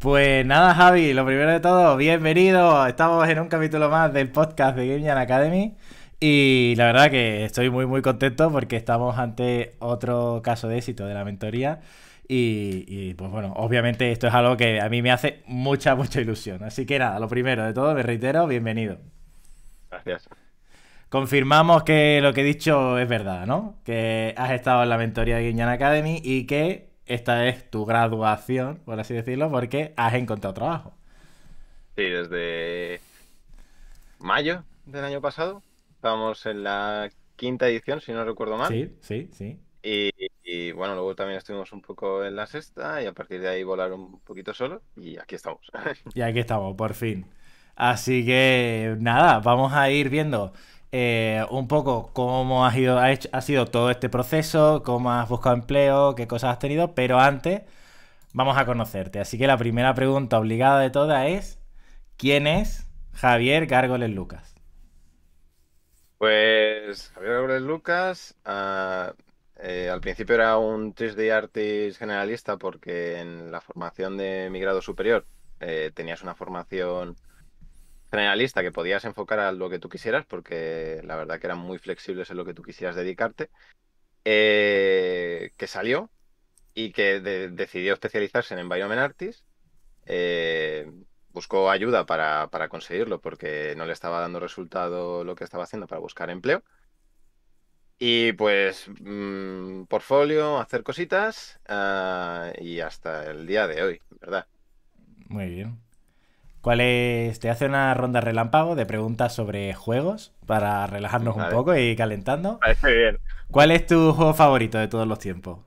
Pues nada, Javi, lo primero de todo, bienvenido. Estamos en un capítulo más del podcast de Game Academy. Y la verdad que estoy muy, muy contento porque estamos ante otro caso de éxito de la mentoría. Y, pues bueno, obviamente esto es algo que a mí me hace mucha, mucha ilusión. Así que nada, lo primero de todo, me reitero, bienvenido. Gracias. Confirmamos que lo que he dicho es verdad, ¿no? Que has estado en la mentoría de Guiñan Academy y que esta es tu graduación, por así decirlo, porque has encontrado trabajo. Sí, desde mayo del año pasado. Estábamos en la quinta edición, si no recuerdo mal. Sí, sí, sí. Y, bueno, luego también estuvimos un poco en la sexta y a partir de ahí volaron un poquito solo y aquí estamos. y aquí estamos, por fin. Así que nada, vamos a ir viendo eh, un poco cómo ha ido, ha, sido todo este proceso, cómo has buscado empleo, qué cosas has tenido, pero antes vamos a conocerte. Así que la primera pregunta obligada de todas es, ¿quién es Javier Gárgoles Lucas? Pues Javier Gárgoles Lucas, ah, eh, al principio era un 3D artist generalista porque en la formación de mi grado superior eh, tenías una formación generalista que podías enfocar a lo que tú quisieras, porque la verdad que eran muy flexibles en lo que tú quisieras dedicarte, eh, que salió y que decidió especializarse en Environment Artist. Eh, buscó ayuda para, conseguirlo porque no le estaba dando resultado lo que estaba haciendo para buscar empleo. Y pues porfolio, mm, portfolio, hacer cositas ah, y hasta el día de hoy, ¿verdad? Muy bien cuál es, te hace una ronda relámpago de preguntas sobre juegos para relajarnos un poco y calentando. Parece bien. ¿Cuál es tu juego favorito de todos los tiempos?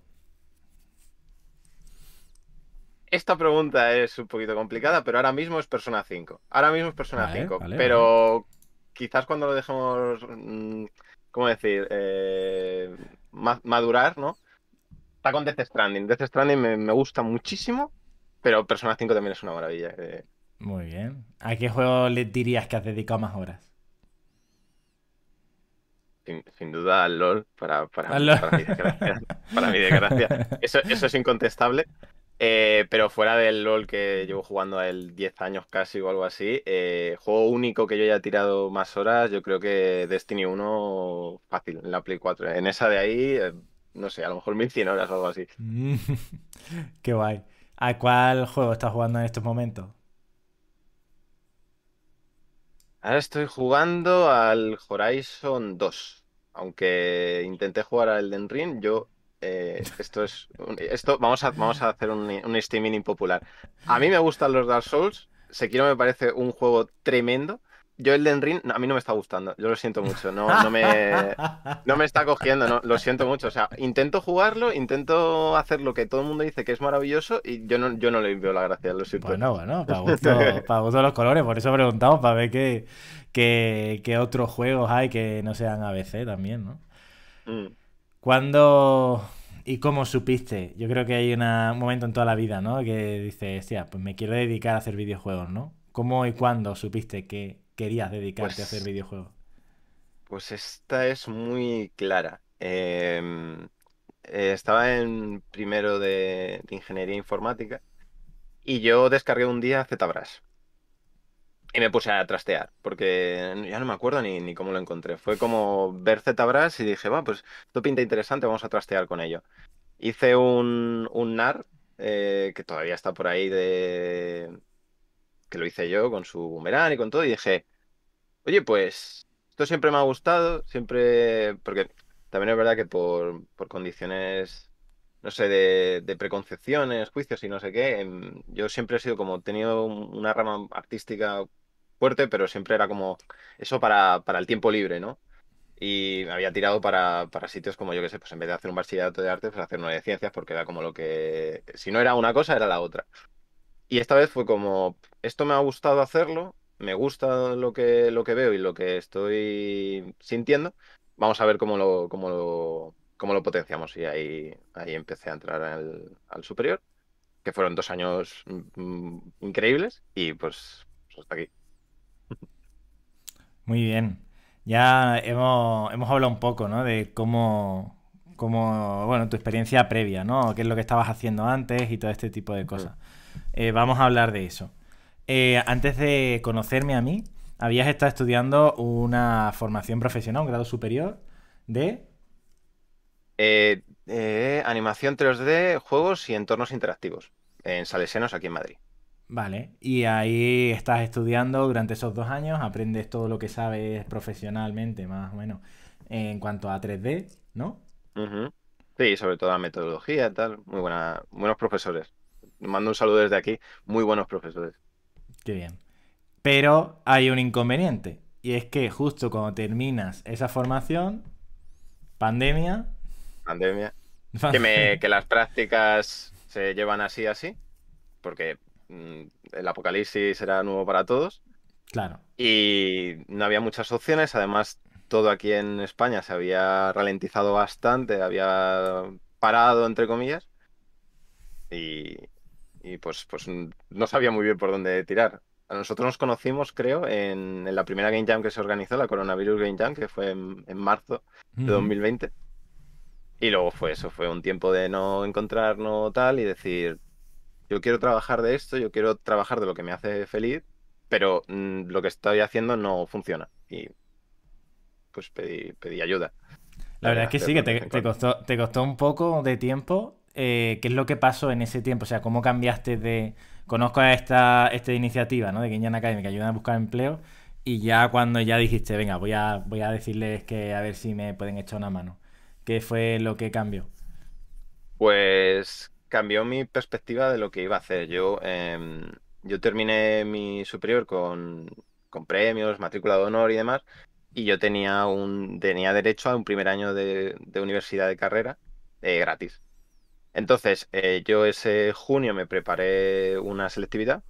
Esta pregunta es un poquito complicada, pero ahora mismo es Persona 5. Ahora mismo es Persona 5, pero quizás cuando lo dejemos, mm, ¿cómo decir? Eh, madurar, ¿no? Está con Death Stranding. Death Stranding me, gusta muchísimo, pero Persona 5 también es una maravilla. Eh. Muy bien. ¿A qué juego le dirías que has dedicado más horas? Sin, duda al LOL, para, mi desgracia. Para mi desgracia. Eso, es incontestable. Eh, pero fuera del LOL que llevo jugando a él 10 años casi o algo así, eh, juego único que yo haya tirado más horas, yo creo que Destiny 1 fácil, en la Play 4. En esa de ahí, eh, no sé, a lo mejor 1100 horas o algo así. Qué guay. ¿A cuál juego estás jugando en estos momentos? Ahora estoy jugando al Horizon 2. Aunque intenté jugar al Elden Ring, yo. Eh, esto es. Esto, vamos a, vamos a hacer un, un streaming impopular. A mí me gustan los Dark Souls. Sekiro me parece un juego tremendo yo el Den a mí no me está gustando, yo lo siento mucho, no, me, no me está cogiendo, no, lo siento mucho. O sea, intento jugarlo, intento hacer lo que todo el mundo dice que es maravilloso y yo no, yo no le veo la gracia, lo siento. Bueno, bueno, para gusto, para los colores, por eso preguntamos, para ver qué, qué, otros juegos hay que no sean ABC también, ¿no? Mm. ¿Cuándo y cómo supiste? Yo creo que hay un momento en toda la vida, ¿no? Que dices, hostia, pues me quiero dedicar a hacer videojuegos, ¿no? ¿Cómo y cuándo supiste que querías dedicarte a hacer pues videojuegos? Pues esta es muy clara. Em, eh, estaba en primero de, ingeniería informática y yo descargué un día ZBrush. Y me puse a trastear, porque ya no me acuerdo ni, cómo lo encontré. Fue como ver ZBrush y dije, va, pues esto pinta interesante, vamos a trastear con ello. Hice un, NAR eh, que todavía está por ahí de, que lo hice yo con su boomerang y con todo, y dije, oye, pues esto siempre me ha gustado, siempre, porque también es verdad que por, por condiciones, no sé, de, preconcepciones, juicios y no sé qué, em, yo siempre he sido como, he tenido una rama artística fuerte, pero siempre era como eso para, para el tiempo libre, ¿no? y me había tirado para, para sitios como yo que sé, pues en vez de hacer un bachillerato de arte, pues hacer uno de ciencias, porque era como lo que, si no era una cosa, era la otra. Y esta vez fue como, esto me ha gustado hacerlo, me gusta lo que, lo que veo y lo que estoy sintiendo, vamos a ver cómo lo, cómo lo, cómo lo potenciamos. Y ahí, ahí empecé a entrar al, superior, que fueron dos años mm, mm, increíbles y pues, pues hasta aquí. Muy bien. Ya hemos, hemos hablado un poco, ¿no? De cómo, cómo, bueno, tu experiencia previa, ¿no? ¿Qué es lo que estabas haciendo antes y todo este tipo de cosas. Eh, vamos a hablar de eso. Eh, antes de conocerme a mí, habías estado estudiando una formación profesional, un grado superior de... Eh, animación 3D, juegos y entornos interactivos en Salesenos, aquí en Madrid. Vale, y ahí estás estudiando durante esos dos años, aprendes todo lo que sabes profesionalmente, más o menos, en cuanto a 3D, ¿no? Sí, sobre todo la metodología, y tal, muy buena, buenos profesores mando un saludo desde aquí. Muy buenos profesores. Qué bien. Pero hay un inconveniente. Y es que justo cuando terminas esa formación, pandemia. Pandemia. Que, las prácticas se llevan así, así. Porque mm, el apocalipsis era nuevo para todos. Claro. Y no había muchas opciones. Además, todo aquí en España se había ralentizado bastante, había parado, entre comillas. Y, y pues, pues no sabía muy bien por dónde tirar. nosotros nos conocimos, creo, en, la primera Game Jam que se organizó, la Coronavirus Game Jam, que fue en, marzo de 2020. Y luego fue eso, fue un tiempo de no encontrarnos tal y decir, yo quiero trabajar de esto, yo quiero trabajar de lo que me hace feliz, pero lo que estoy haciendo no funciona. Y pues pedí, pedí ayuda. La verdad es que sí, que te costó un poco de tiempo eh, qué es lo que pasó en ese tiempo, o sea, cómo cambiaste de... Conozco a esta, iniciativa, De Kenyan Academy, que ayuda a buscar empleo, y ya cuando ya dijiste, venga, voy a, voy a decirles que a ver si me pueden echar una mano. ¿Qué fue lo que cambió? Pues cambió mi perspectiva de lo que iba a hacer. Yo, em, yo terminé mi superior con, premios, matrícula de honor y demás, y yo tenía, un, tenía derecho a un primer año de, universidad de carrera eh, gratis. Entonces, eh, yo ese junio me preparé una selectividad.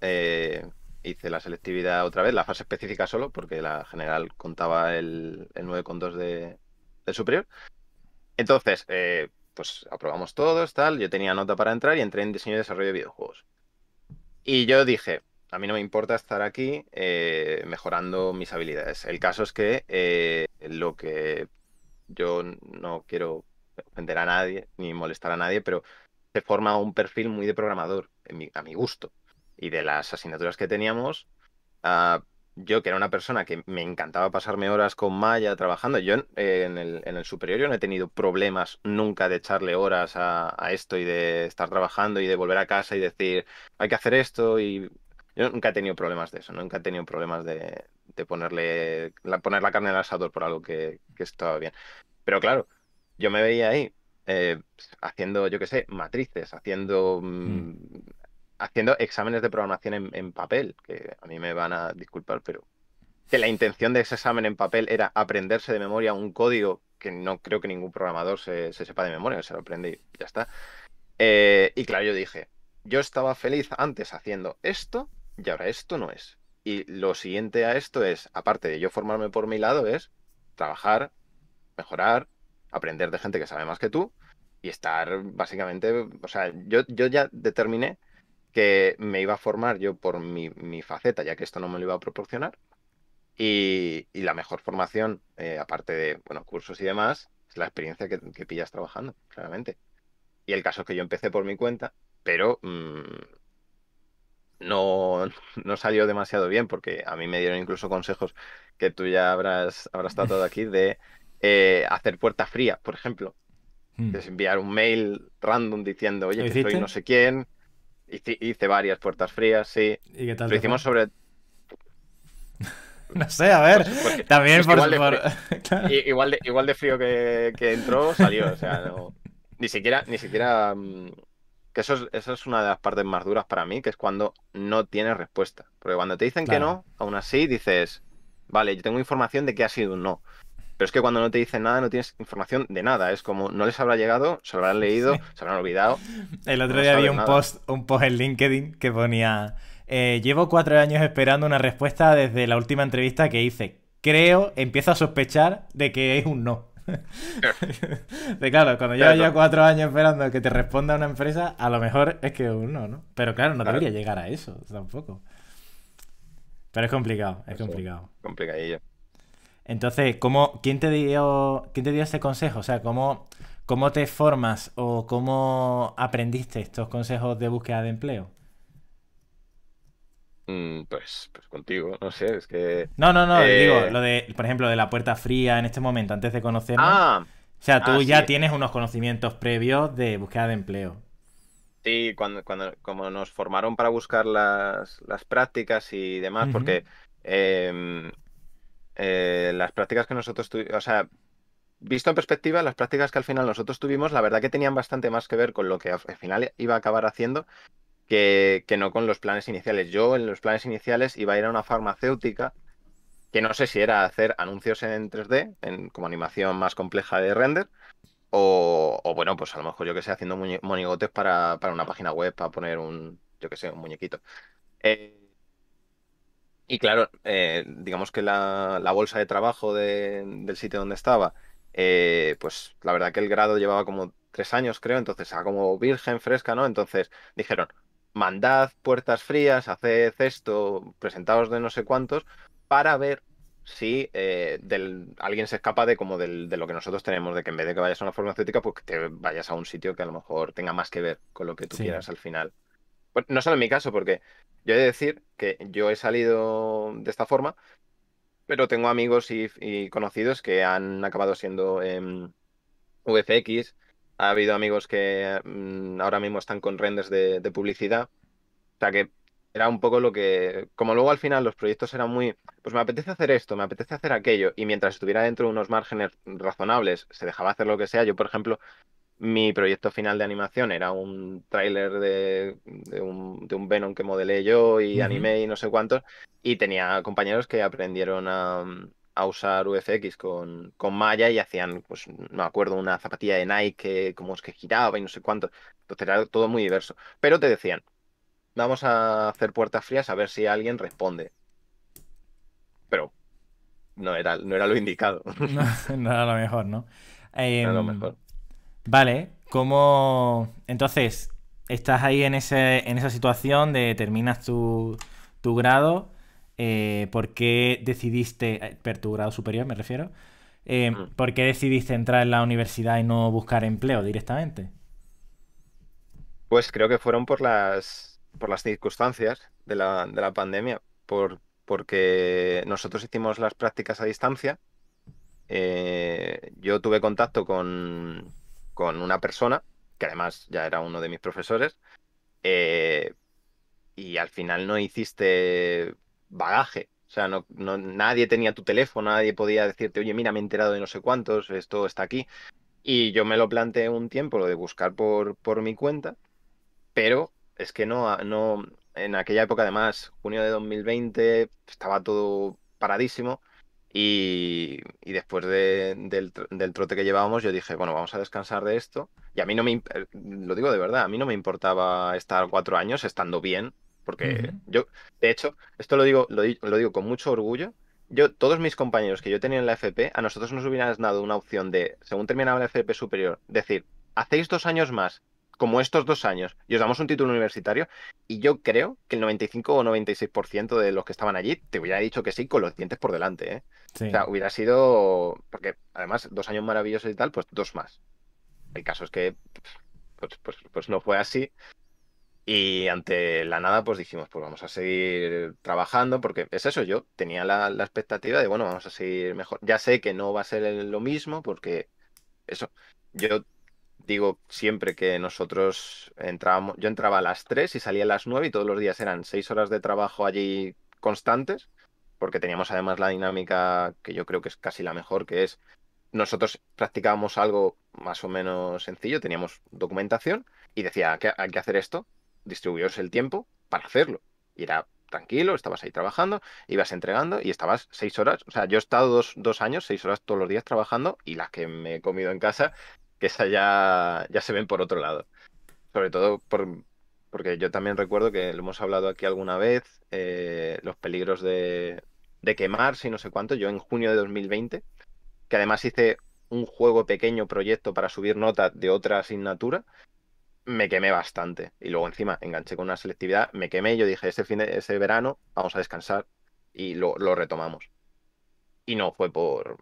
Eh, hice la selectividad otra vez, la fase específica solo, porque la general contaba el, 9,2 de, del superior. Entonces, eh, pues aprobamos todos, tal. Yo tenía nota para entrar y entré en diseño y desarrollo de videojuegos. Y yo dije, a mí no me importa estar aquí mejorando mis habilidades. El caso es que lo que yo no quiero ofender a nadie ni molestar a nadie, pero se forma un perfil muy de programador, en a mi gusto. Y de las asignaturas que teníamos, ah, yo que era una persona que me encantaba pasarme horas con Maya trabajando, yo en, el, en, el, superior yo no he tenido problemas nunca de echarle horas a, esto y de estar trabajando y de volver a casa y decir, hay que hacer esto y... Yo nunca he tenido problemas de eso, nunca he tenido problemas de, de ponerle la, poner la carne en el asador por algo que, que estaba bien. Pero claro, yo me veía ahí eh, haciendo, yo qué sé, matrices, haciendo, mm. Mm, haciendo exámenes de programación en, papel, que a mí me van a disculpar, pero que la intención de ese examen en papel era aprenderse de memoria un código que no creo que ningún programador se, sepa de memoria, se lo aprende y ya está. Eh, y claro, yo dije, yo estaba feliz antes haciendo esto y ahora esto no es. Y lo siguiente a esto es, aparte de yo formarme por mi lado, es trabajar, mejorar, aprender de gente que sabe más que tú y estar básicamente, o sea, yo, ya determiné que me iba a formar yo por mi, faceta, ya que esto no me lo iba a proporcionar. Y, la mejor formación, eh, aparte de, bueno, cursos y demás, es la experiencia que, que, pillas trabajando, claramente. Y el caso es que yo empecé por mi cuenta, pero mm, no, salió demasiado bien, porque a mí me dieron incluso consejos que tú ya habrás, habrás tratado aquí de eh, hacer puertas frías, por ejemplo. Hmm. enviar un mail random diciendo, oye, que soy no sé quién. Hice, varias puertas frías, sí. ¿Y qué Lo hicimos sobre. no sé, a ver. también por, igual, igual, de, frío que, entró, salió. O sea, Ni siquiera. Ni siquiera mm, que eso es, eso es una de las partes más duras para mí, que es cuando no tienes respuesta. Porque cuando te dicen que no, aún así dices, vale, yo tengo información de que ha sido un no. Pero es que cuando no te dicen nada, no tienes información de nada. Es como, no les habrá llegado, se lo habrán leído, se se habrán olvidado. El otro día había un post, un post en LinkedIn que ponía, eh, llevo cuatro años esperando una respuesta desde la última entrevista que hice. Creo, empiezo a sospechar de que es un no. de claro, cuando llevo ya cuatro años esperando que te responda una empresa, a lo mejor es que es un ¿no? ¿no? Pero claro, no debería llegar a eso tampoco. Pero es complicado, es complicado complicado. Complicadillo. Entonces, ¿cómo, quién, te dio, ¿quién te dio este consejo? O sea, ¿cómo, ¿cómo te formas o cómo aprendiste estos consejos de búsqueda de empleo? Mm, pues, pues, contigo, no sé, es que... No, no, no, digo, eh, lo de, por ejemplo, de la puerta fría en este momento, antes de conocernos. Ah, o sea, tú ah, ya tienes unos conocimientos previos de búsqueda de empleo. Sí, cuando, como nos formaron para buscar las, prácticas y demás, porque em, eh, las prácticas que nosotros tuvimos, o sea, visto en perspectiva, las prácticas que al final nosotros tuvimos, la verdad que tenían bastante más que ver con lo que al final iba a acabar haciendo que, no con los planes iniciales. Yo en los planes iniciales iba a ir a una farmacéutica que no sé si era hacer anuncios en 3D, en, como animación más compleja de render, o, bueno, pues a lo mejor yo que sé, haciendo monigotes para, para una página web, para poner un, yo que sé, un muñequito. Eh, y claro, eh, digamos que la, la, bolsa de trabajo del sitio donde estaba, eh, pues la verdad que el grado llevaba como tres años, creo, entonces era como virgen, fresca, ¿no? Entonces dijeron, mandad puertas frías, haced esto, presentaos de no sé cuántos, para ver si eh, alguien se escapa de como del, de lo que nosotros tenemos, de que en vez de que vayas a una farmacéutica, pues te vayas a un sitio que a lo mejor tenga más que ver con lo que tú quieras al final no solo en mi caso, porque yo he de decir que yo he salido de esta forma, pero tengo amigos y, conocidos que han acabado siendo en em, VFX. Ha habido amigos que mm, ahora mismo están con renders de, de, publicidad. O sea que era un poco lo que. Como luego al final los proyectos eran muy. Pues me apetece hacer esto, me apetece hacer aquello. Y mientras estuviera dentro de unos márgenes razonables, se dejaba hacer lo que sea. Yo, por ejemplo, mi proyecto final de animación era un tráiler de, un, de, un, Venom que modelé yo y animé y no sé cuántos. Y tenía compañeros que aprendieron a, usar UFX con, con Maya y hacían, pues no me acuerdo, una zapatilla de Nike, como es que giraba y no sé cuántos. Entonces era todo muy diverso. Pero te decían, vamos a hacer puertas frías a ver si alguien responde. Pero no era, no era lo indicado. No, era lo mejor, ¿no? no era lo em, mejor. Vale, ¿cómo...? Entonces, estás ahí en, esa situación de terminas tu, grado, eh, ¿por qué decidiste, eh, per tu grado superior me refiero, eh, mm. ¿por qué decidiste entrar en la universidad y no buscar empleo directamente? Pues creo que fueron por las, por las circunstancias de la, pandemia, porque nosotros hicimos las prácticas a distancia. yo tuve contacto con, con una persona, que además ya era uno de mis profesores, eh, y al final no hiciste bagaje. O sea, nadie tenía tu teléfono, nadie podía decirte, oye, mira, me he enterado de no sé cuántos, esto está aquí. Y yo me lo planteé un tiempo, lo de buscar por, mi cuenta, pero es que no, no, en aquella época además, junio de 2020, estaba todo paradísimo y, después del, trote que llevábamos, yo dije, bueno, vamos a descansar de esto. Y a mí no me, eh, lo digo de verdad, a mí no me importaba estar cuatro años estando bien, porque yo, de hecho, esto lo digo, lo, digo con mucho orgullo, yo, todos mis compañeros que yo tenía en la FP, a nosotros nos hubieran dado una opción de, según terminaba la FP superior, decir, hacéis dos años más como estos dos años y os damos un título universitario y yo creo que el 95 o 96% de los que estaban allí te hubiera dicho que sí con los dientes por delante. ¿eh? O sea, hubiera sido, porque además dos años maravillosos y tal, pues dos más. El caso es que pues, pues, pues no fue así y ante la nada pues dijimos pues vamos a seguir trabajando porque es eso, yo tenía la, la expectativa de bueno vamos a seguir mejor. Ya sé que no va a ser lo mismo porque eso, yo digo siempre que nosotros entrábamos, yo entraba a las 3 y salía a las 9 y todos los días eran 6 horas de trabajo allí constantes, porque teníamos además la dinámica que yo creo que es casi la mejor, que es nosotros practicábamos algo más o menos sencillo, teníamos documentación y decía, que hay que hacer esto, distribuyos el tiempo para hacerlo. Y era tranquilo, estabas ahí trabajando, ibas entregando y estabas seis horas. O sea, yo he estado dos, dos, años, seis horas todos los días trabajando y las que me he comido en casa que esa ya, ya se ven por otro lado. Sobre todo por, porque yo también recuerdo que lo hemos hablado aquí alguna vez, eh, los peligros de, de quemarse y no sé cuánto. Yo en junio de 2020, que además hice un juego pequeño proyecto para subir nota de otra asignatura, me quemé bastante. Y luego encima enganché con una selectividad, me quemé y yo dije, ese, fin de, ese verano vamos a descansar y lo, lo retomamos. Y no fue por,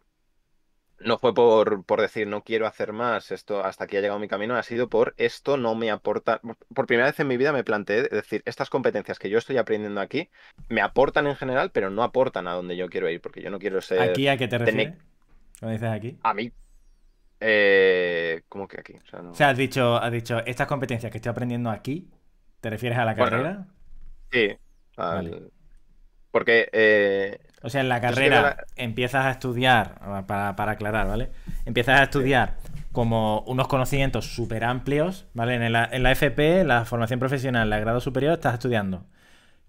no fue por, por, decir no quiero hacer más, esto hasta aquí ha llegado mi camino, ha sido por esto no me aporta. Por primera vez en mi vida me planteé decir, estas competencias que yo estoy aprendiendo aquí me aportan en general, pero no aportan a donde yo quiero ir, porque yo no quiero ser. ¿Aquí a qué te refieres? ¿Cómo dices aquí? A mí. Eh... ¿Cómo que aquí? O sea, has, dicho, has dicho, estas competencias que estoy aprendiendo aquí, ¿te refieres a la carrera? sí, Porque eh, o sea, en la carrera empiezas a estudiar, ah, para, aclarar, ¿vale? Empiezas a estudiar como unos conocimientos súper amplios, ¿vale? En, la FP, la formación profesional, la grado superior, estás estudiando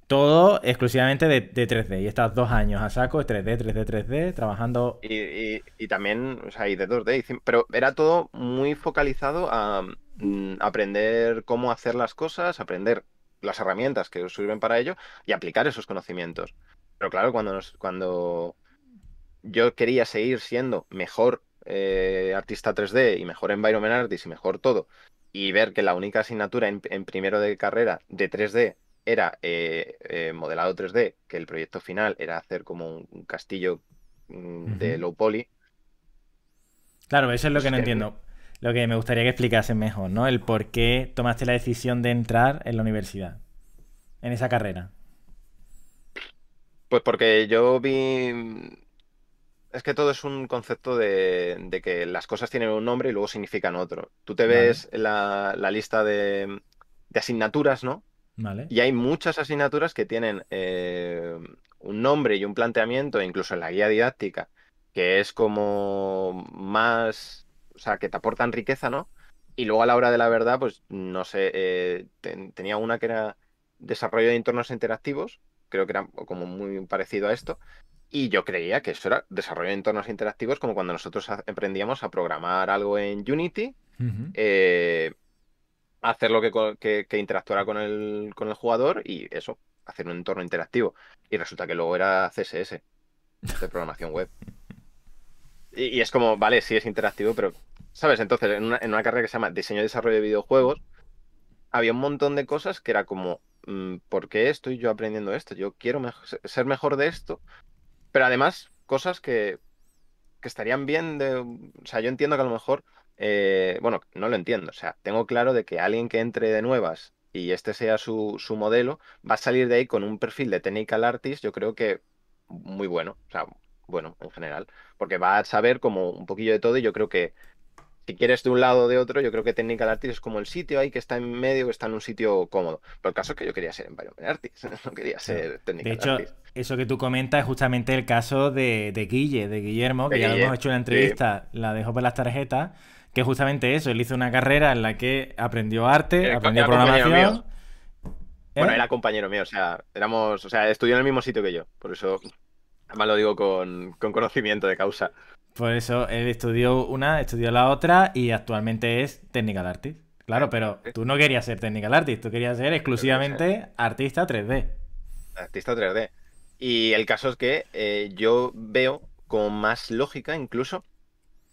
todo exclusivamente de, 3D. Y estás dos años a saco, 3D, 3D, 3D, trabajando. Y, también, o sea, y de 2D. pero era todo muy focalizado a mm, aprender cómo hacer las cosas, aprender las herramientas que sirven para ello y aplicar esos conocimientos. Pero claro, cuando, cuando yo quería seguir siendo mejor eh, artista 3D y mejor environment artist y mejor todo, y ver que la única asignatura en, primero de carrera de 3D era eh, eh, modelado 3D, que el proyecto final era hacer como un, castillo mm, de low poly. Claro, eso es lo que no entiendo. Lo que me gustaría que explicasen mejor, ¿no? El por qué tomaste la decisión de entrar en la universidad, en esa carrera. Pues porque yo vi. Mm, es que todo es un concepto de, que las cosas tienen un nombre y luego significan otro. Tú te ves la, lista mm, de, asignaturas, ¿no? Vale. Y hay muchas asignaturas que tienen eh, un nombre y un planteamiento, incluso en la guía didáctica, que es como más. O sea, que te aportan riqueza, ¿no? Y luego a la hora de la verdad, pues no sé. Eh, tenía una que era desarrollo de entornos interactivos, creo que era como muy parecido a esto. Y yo creía que eso era desarrollo de entornos interactivos, como cuando nosotros aprendíamos a programar algo en Unity, eh, hacer lo que, interactuara con el, con el jugador y eso, hacer un entorno interactivo. Y resulta que luego era CSS, de programación web. Y, es como, vale, sí es interactivo, pero, ¿sabes? Entonces, en una, en una carrera que se llama Diseño y Desarrollo de Videojuegos, había un montón de cosas que era como, Mm, ¿por qué estoy yo aprendiendo esto? Yo quiero ser mejor de esto, pero además cosas que, que, estarían bien de... Mm, o sea, yo entiendo que a lo mejor, eh, bueno, no lo entiendo, o sea, tengo claro de que alguien que entre de nuevas y este sea su, su modelo, va a salir de ahí con un perfil de technical artist, yo creo que muy bueno, o sea, bueno, en general, porque va a saber como un poquillo de todo y yo creo que si quieres de un lado o de otro, yo creo que Technical Artist es como el sitio ahí que está en medio, que está en un sitio cómodo. Pero el caso es que yo quería ser en Artist, no quería ser Technical De hecho, eso que tú comentas es justamente el caso de, de Guille, de Guillermo, que ya hemos hecho una entrevista, la dejó por las tarjetas, que es justamente eso, él hizo una carrera en la que aprendió arte, aprendió programación. Bueno, ¿Eh? era compañero mío, o sea, éramos, o sea, estudió en el mismo sitio que yo, por eso más lo digo con, conocimiento de causa. Por eso él estudió una, estudió la otra y actualmente es de artist. Claro, pero tú no querías ser de artist, tú querías ser exclusivamente artista 3D. Artista 3D. Y el caso es que eh, yo veo con más lógica incluso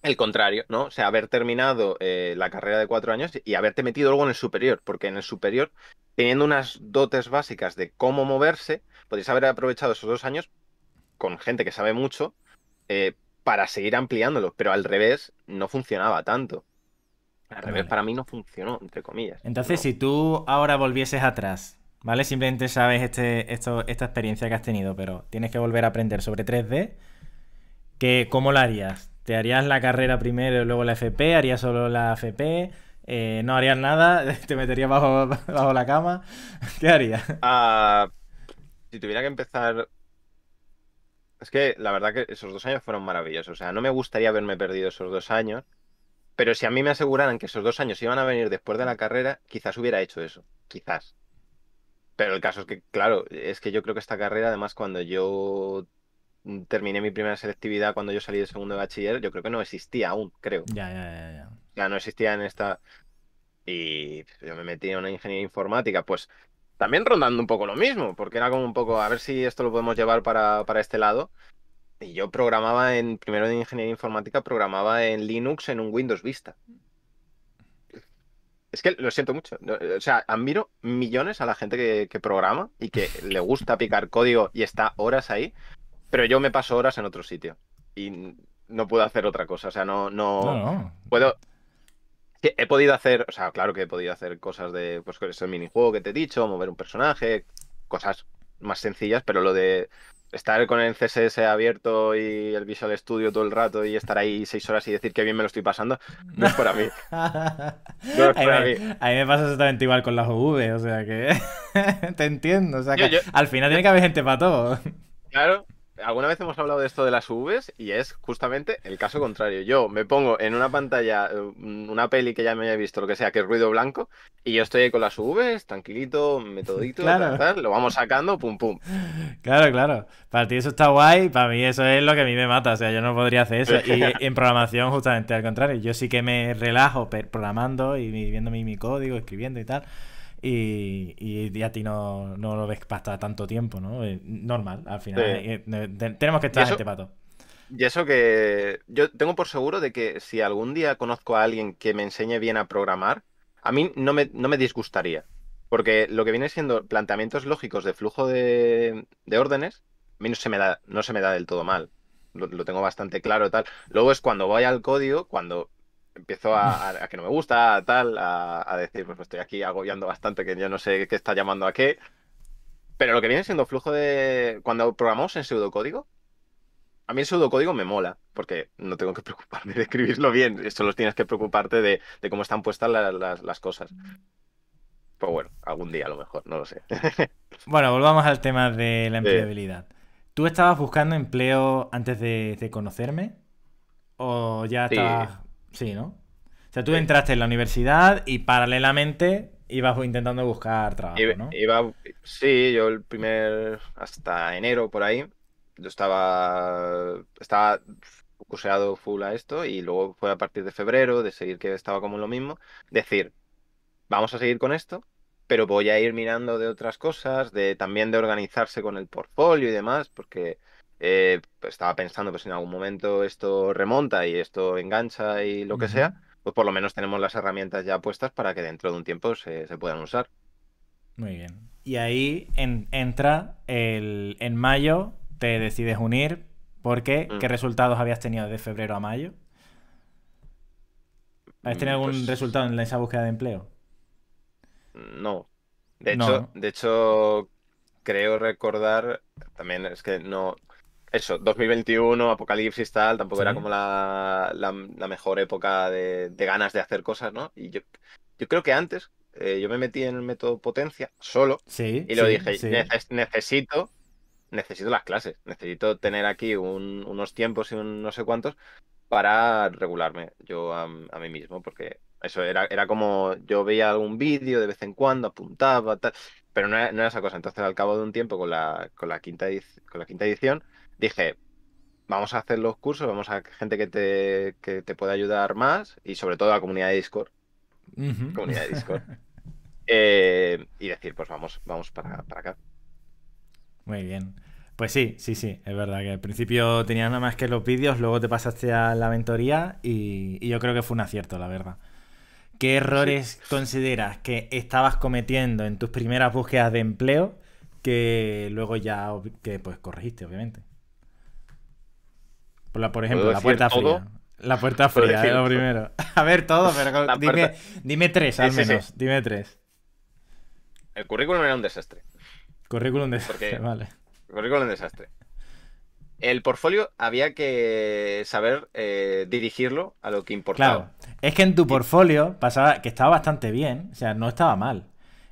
el contrario, ¿no? O sea, haber terminado eh, la carrera de cuatro años y haberte metido algo en el superior, porque en el superior, teniendo unas dotes básicas de cómo moverse, podrías haber aprovechado esos dos años con gente que sabe mucho eh, para seguir ampliándolo, pero al revés no funcionaba tanto. Al revés, para mí no funcionó, entre comillas. Entonces, si tú ahora volvieses atrás, ¿vale? Simplemente sabes este, esta experiencia que has tenido, pero tienes que volver a aprender sobre 3D, que, ¿cómo lo harías? ¿Te harías la carrera primero y luego la FP? ¿Harías solo la FP? Eh, ¿No harías nada? ¿Te meterías bajo, bajo la cama? ¿Qué harías? Ah, si tuviera que empezar es que la verdad que esos dos años fueron maravillosos. O sea, no me gustaría haberme perdido esos dos años, pero si a mí me aseguraran que esos dos años iban a venir después de la carrera, quizás hubiera hecho eso. Quizás. Pero el caso es que, claro, es que yo creo que esta carrera, además, cuando yo terminé mi primera selectividad, cuando yo salí de segundo de bachiller, yo creo que no existía aún, creo. Ya, ya, ya. Ya, ya no existía en esta. Y yo me metí en una ingeniería informática, pues también rondando un poco lo mismo, porque era como un poco, a ver si esto lo podemos llevar para, este lado. Y yo programaba en, primero de ingeniería informática, programaba en Linux en un Windows Vista. Es que lo siento mucho. O sea, admiro millones a la gente que, programa y que le gusta picar código y está horas ahí, pero yo me paso horas en otro sitio y no puedo hacer otra cosa. O sea, no. puedo he podido hacer, o sea, claro que he podido hacer cosas de, pues con ese minijuego que te he dicho, mover un personaje, cosas más sencillas, pero lo de estar con el CSS abierto y el Visual Studio todo el rato y estar ahí seis horas y decir que bien me lo estoy pasando, no es para mí. No es a mí, A mí me pasa exactamente igual con las OV, o sea que te entiendo. O sea que al final tiene que haber gente para todo. Claro, alguna vez hemos hablado de esto de las UVs y es justamente el caso contrario. Yo me pongo en una pantalla, eh, una peli que ya me haya visto, lo que sea, que es ruido blanco, y yo estoy ahí con las UVs, tranquilito, metodito, lo vamos sacando, pum, pum. Claro, claro. Para ti eso está guay, para mí eso es lo que a mí me mata, o sea, yo no podría hacer eso. Y en programación justamente al contrario, yo sí que me relajo programando y viendo mi código, escribiendo y tal y, y a ti no, lo ves para tanto tiempo, ¿no? Eh, normal, al final. Eh, tenemos que estar en este pato. Y eso que yo tengo por seguro de que si algún día conozco a alguien que me enseñe bien a programar, a mí no me, no me disgustaría. Porque lo que viene siendo planteamientos lógicos de flujo de, de órdenes, a mí no se me da, no se me da del todo mal. Lo, tengo bastante claro y tal. Luego es cuando voy al código, cuando empiezo a, que no me gusta, a tal, a, decir, pues, estoy aquí agobiando bastante, que yo no sé qué está llamando a qué. Pero lo que viene siendo flujo de. Cuando programamos en pseudocódigo, a mí el pseudocódigo me mola, porque no tengo que preocuparme de escribirlo bien, solo tienes que preocuparte de, cómo están puestas las cosas. Pues bueno, algún día a lo mejor, no lo sé. bueno, volvamos al tema de la empleabilidad. ¿Tú estabas buscando empleo antes de, conocerme? ¿O ya estabas Sí, ¿no? O sea, tú entraste en la universidad y paralelamente ibas intentando buscar trabajo, ¿no? Iba, sí, yo el primer, hasta enero por ahí, yo estaba, estaba full a esto y luego fue a partir de febrero, de seguir que estaba como lo mismo, decir, vamos a seguir con esto, pero voy a ir mirando de otras cosas, de también de organizarse con el portfolio y demás, porque eh, pues estaba pensando, pues, si en algún momento esto remonta y esto engancha y lo que sea, pues por lo menos tenemos las herramientas ya puestas para que dentro de un tiempo se, puedan usar. Muy bien. Y ahí entra el, en mayo, te decides unir, ¿por qué? ¿qué mm. resultados habías tenido de febrero a mayo? ¿Habías tenido mm, algún pues resultado en esa búsqueda de empleo? No. de hecho, creo recordar, también es que no, eso, 2021, Apocalipsis tal, tampoco era como la, mejor época de, ganas de hacer cosas, ¿no? Y yo, yo creo que antes eh, yo me metí en el método potencia solo sí, y lo dije, necesito, necesito las clases, necesito tener aquí unos tiempos y no sé cuántos para regularme yo a, mí mismo, porque eso era, era como yo veía algún vídeo de vez en cuando, apuntaba, tal, pero no era, esa cosa. Entonces, al cabo de un tiempo, con la, con la, quinta, con la quinta edición, dije, vamos a hacer los cursos, vamos a gente que te, que pueda ayudar más y sobre todo la comunidad de Discord. Comunidad de Discord. Eh, y decir, pues vamos, vamos para, para acá. Muy bien. Pues sí, sí, sí, es verdad que al principio tenías nada más que los vídeos, luego te pasaste a la mentoría y, yo creo que fue un acierto, la verdad. ¿Qué errores consideras que estabas cometiendo en tus primeras búsquedas de empleo que luego ya que pues corregiste, obviamente? Por, la, por ejemplo, la puerta fría. La puerta fría, lo primero. A ver todo, pero dime, dime, tres al menos. Dime tres. El currículum era un desastre. Currículum desastre, vale. Currículum desastre. El portfolio había que saber eh, dirigirlo a lo que importaba. Claro. Es que en tu portfolio pasaba que estaba bastante bien, o sea, no estaba mal.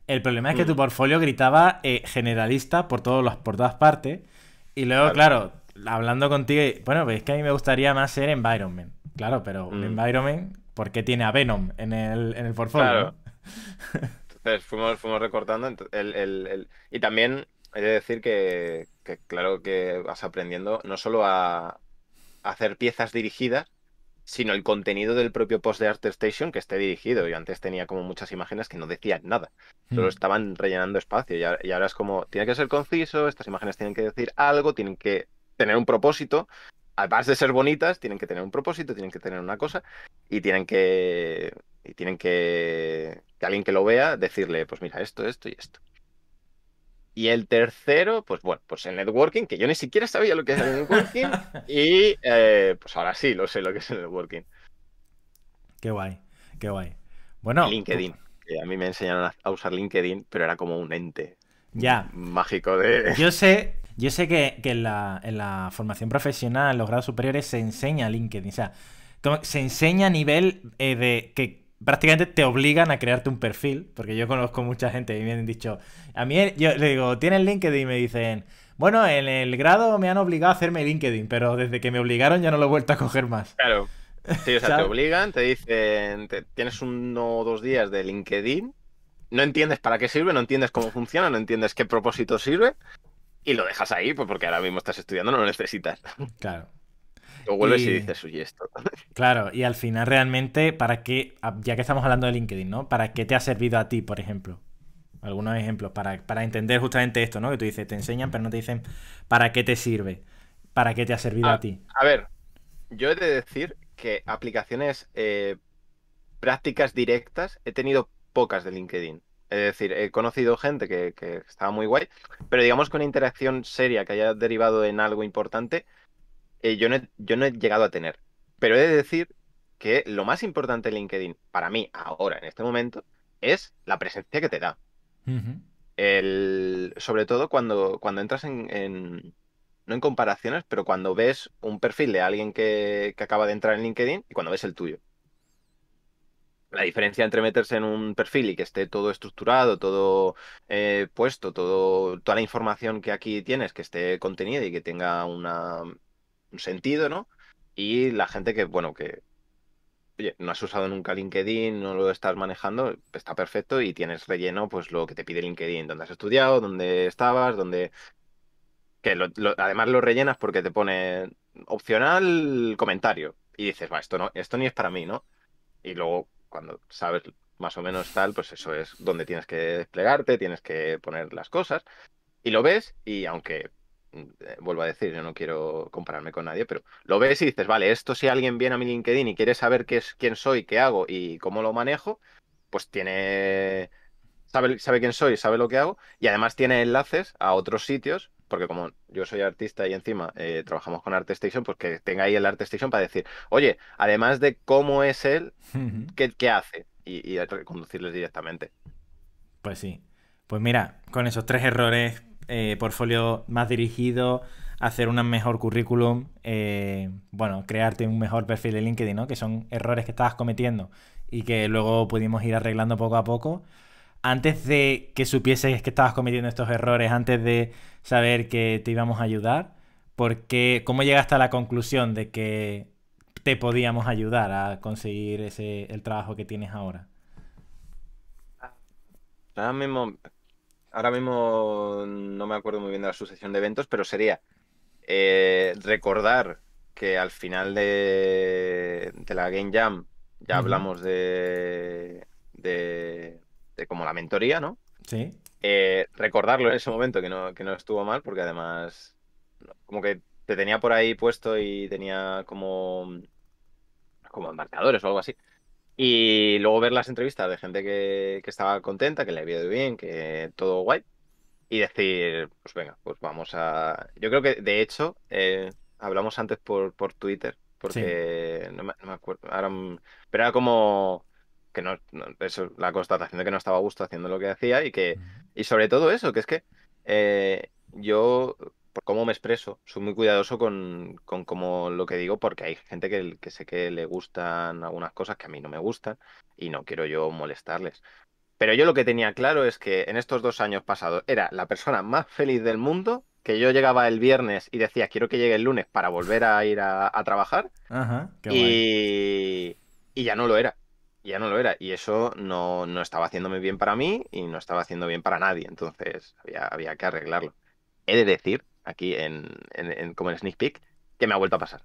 El problema es que mm. tu portfolio gritaba eh, generalista por, todos por todas partes. Y luego, claro hablando contigo, bueno, pues es que a mí me gustaría más ser Environment. Claro, pero mm. Environment, ¿por qué tiene a Venom en el, en el portfolio? Claro. Entonces fuimos, recortando. El, Y también he de decir que, claro, que vas aprendiendo no solo a, hacer piezas dirigidas, sino el contenido del propio post de Art Station que esté dirigido. Yo antes tenía como muchas imágenes que no decían nada, solo hmm. estaban rellenando espacio y ahora, es como, tiene que ser conciso, estas imágenes tienen que decir algo, tienen que tener un propósito. Además de ser bonitas, tienen que tener un propósito, tienen que tener una cosa y tienen que. Y tienen que. que alguien que lo vea decirle, pues mira, esto, esto y esto. Y el tercero, pues bueno, pues el networking, que yo ni siquiera sabía lo que es el networking. y eh, pues ahora sí lo sé lo que es el networking. Qué guay, qué guay. Bueno. LinkedIn. a mí me enseñaron a usar LinkedIn, pero era como un ente. Ya. Mágico de. Yo sé, yo sé que, en, la, formación profesional, en los grados superiores, se enseña LinkedIn. O sea, se enseña a nivel eh, de que prácticamente te obligan a crearte un perfil. Porque yo conozco mucha gente y me han dicho, a mí yo le digo, ¿tienes LinkedIn? Y me dicen, bueno, en el grado me han obligado a hacerme LinkedIn, pero desde que me obligaron ya no lo he vuelto a coger más. Claro. o sea, te obligan, te dicen, tienes uno o dos días de LinkedIn, no entiendes para qué sirve, no entiendes cómo funciona, no entiendes qué propósito sirve, y lo dejas ahí, pues porque ahora mismo estás estudiando, no lo necesitas. Claro. Lo vuelves y, dices, su esto. Claro, y al final realmente, ¿para qué, ah, ya que estamos hablando de LinkedIn, ¿no? ¿Para qué te ha servido a ti, por ejemplo? Algunos ejemplos, para, entender justamente esto, ¿no? Que tú dices, te enseñan, pero no te dicen para qué te sirve, para qué te ha servido a, ti. A ver, yo he de decir que aplicaciones eh, prácticas directas he tenido pocas de LinkedIn. Es decir, he conocido gente que, estaba muy guay, pero digamos que una interacción seria que haya derivado en algo importante, eh, yo, no he, llegado a tener. Pero he de decir que lo más importante de LinkedIn para mí ahora, en este momento, es la presencia que te da. El, sobre todo cuando, cuando entras en, no en comparaciones, pero cuando ves un perfil de alguien que acaba de entrar en LinkedIn y cuando ves el tuyo. La diferencia entre meterse en un perfil y que esté todo estructurado, todo eh, puesto, todo, toda la información que aquí tienes, que esté contenida y que tenga un sentido, ¿no? Y la gente que, bueno, que, no has usado nunca LinkedIn, no lo estás manejando, está perfecto y tienes relleno, pues lo que te pide LinkedIn, dónde has estudiado, dónde estabas, dónde... Que además lo rellenas porque te pone opcional comentario y dices, va, esto, no, esto ni es para mí, ¿no? Y luego cuando sabes más o menos tal, pues eso es donde tienes que desplegarte, tienes que poner las cosas. Y lo ves y aunque, mm, eh, vuelvo a decir, yo no quiero compararme con nadie, pero lo ves y dices, vale, esto si alguien viene a mi LinkedIn y quiere saber qué es, quién soy, qué hago y cómo lo manejo, pues tiene... Sabe, sabe quién soy, sabe lo que hago y además tiene enlaces a otros sitios porque como yo soy artista y encima eh, trabajamos con ArtStation, pues que tenga ahí el ArtStation para decir, oye, además de cómo es él, ¿qué, hace? Y, y conducirles directamente. Pues sí. Pues mira, con esos tres errores, eh, portfolio más dirigido, hacer un mejor currículum, eh, bueno, crearte un mejor perfil de LinkedIn, ¿no? Que son errores que estabas cometiendo y que luego pudimos ir arreglando poco a poco antes de que supieses que estabas cometiendo estos errores, antes de saber que te íbamos a ayudar? Porque, ¿cómo llegaste a la conclusión de que te podíamos ayudar a conseguir ese, el trabajo que tienes ahora? Ahora mismo, ahora mismo no me acuerdo muy bien de la sucesión de eventos, pero sería eh, recordar que al final de, de la Game Jam ya hablamos de, este, como la mentoría, ¿no? Sí. Eh, recordarlo en ese momento que no, estuvo mal, porque además, como que te tenía por ahí puesto y tenía como, como marcadores o algo así. Y luego ver las entrevistas de gente que, estaba contenta, que le había ido bien, que todo guay. Y decir, pues venga, pues vamos a. Yo creo que de hecho, eh, hablamos antes por, Twitter, porque no, me, acuerdo. pero era como que no, eso la constatación de que no estaba a gusto haciendo lo que hacía y que, y sobre todo eso, que es que eh, yo, por cómo me expreso, soy muy cuidadoso con, con como lo que digo porque hay gente que, que sé que le gustan algunas cosas que a mí no me gustan y no quiero yo molestarles. Pero yo lo que tenía claro es que en estos dos años pasados era la persona más feliz del mundo, que yo llegaba el viernes y decía quiero que llegue el lunes para volver a ir a, trabajar. y ya no lo era ya no lo era. Y eso no, no, estaba haciéndome bien para mí y no estaba haciendo bien para nadie. Entonces había, que arreglarlo. He de decir, aquí en, como en Sneak Peek, que me ha vuelto a pasar.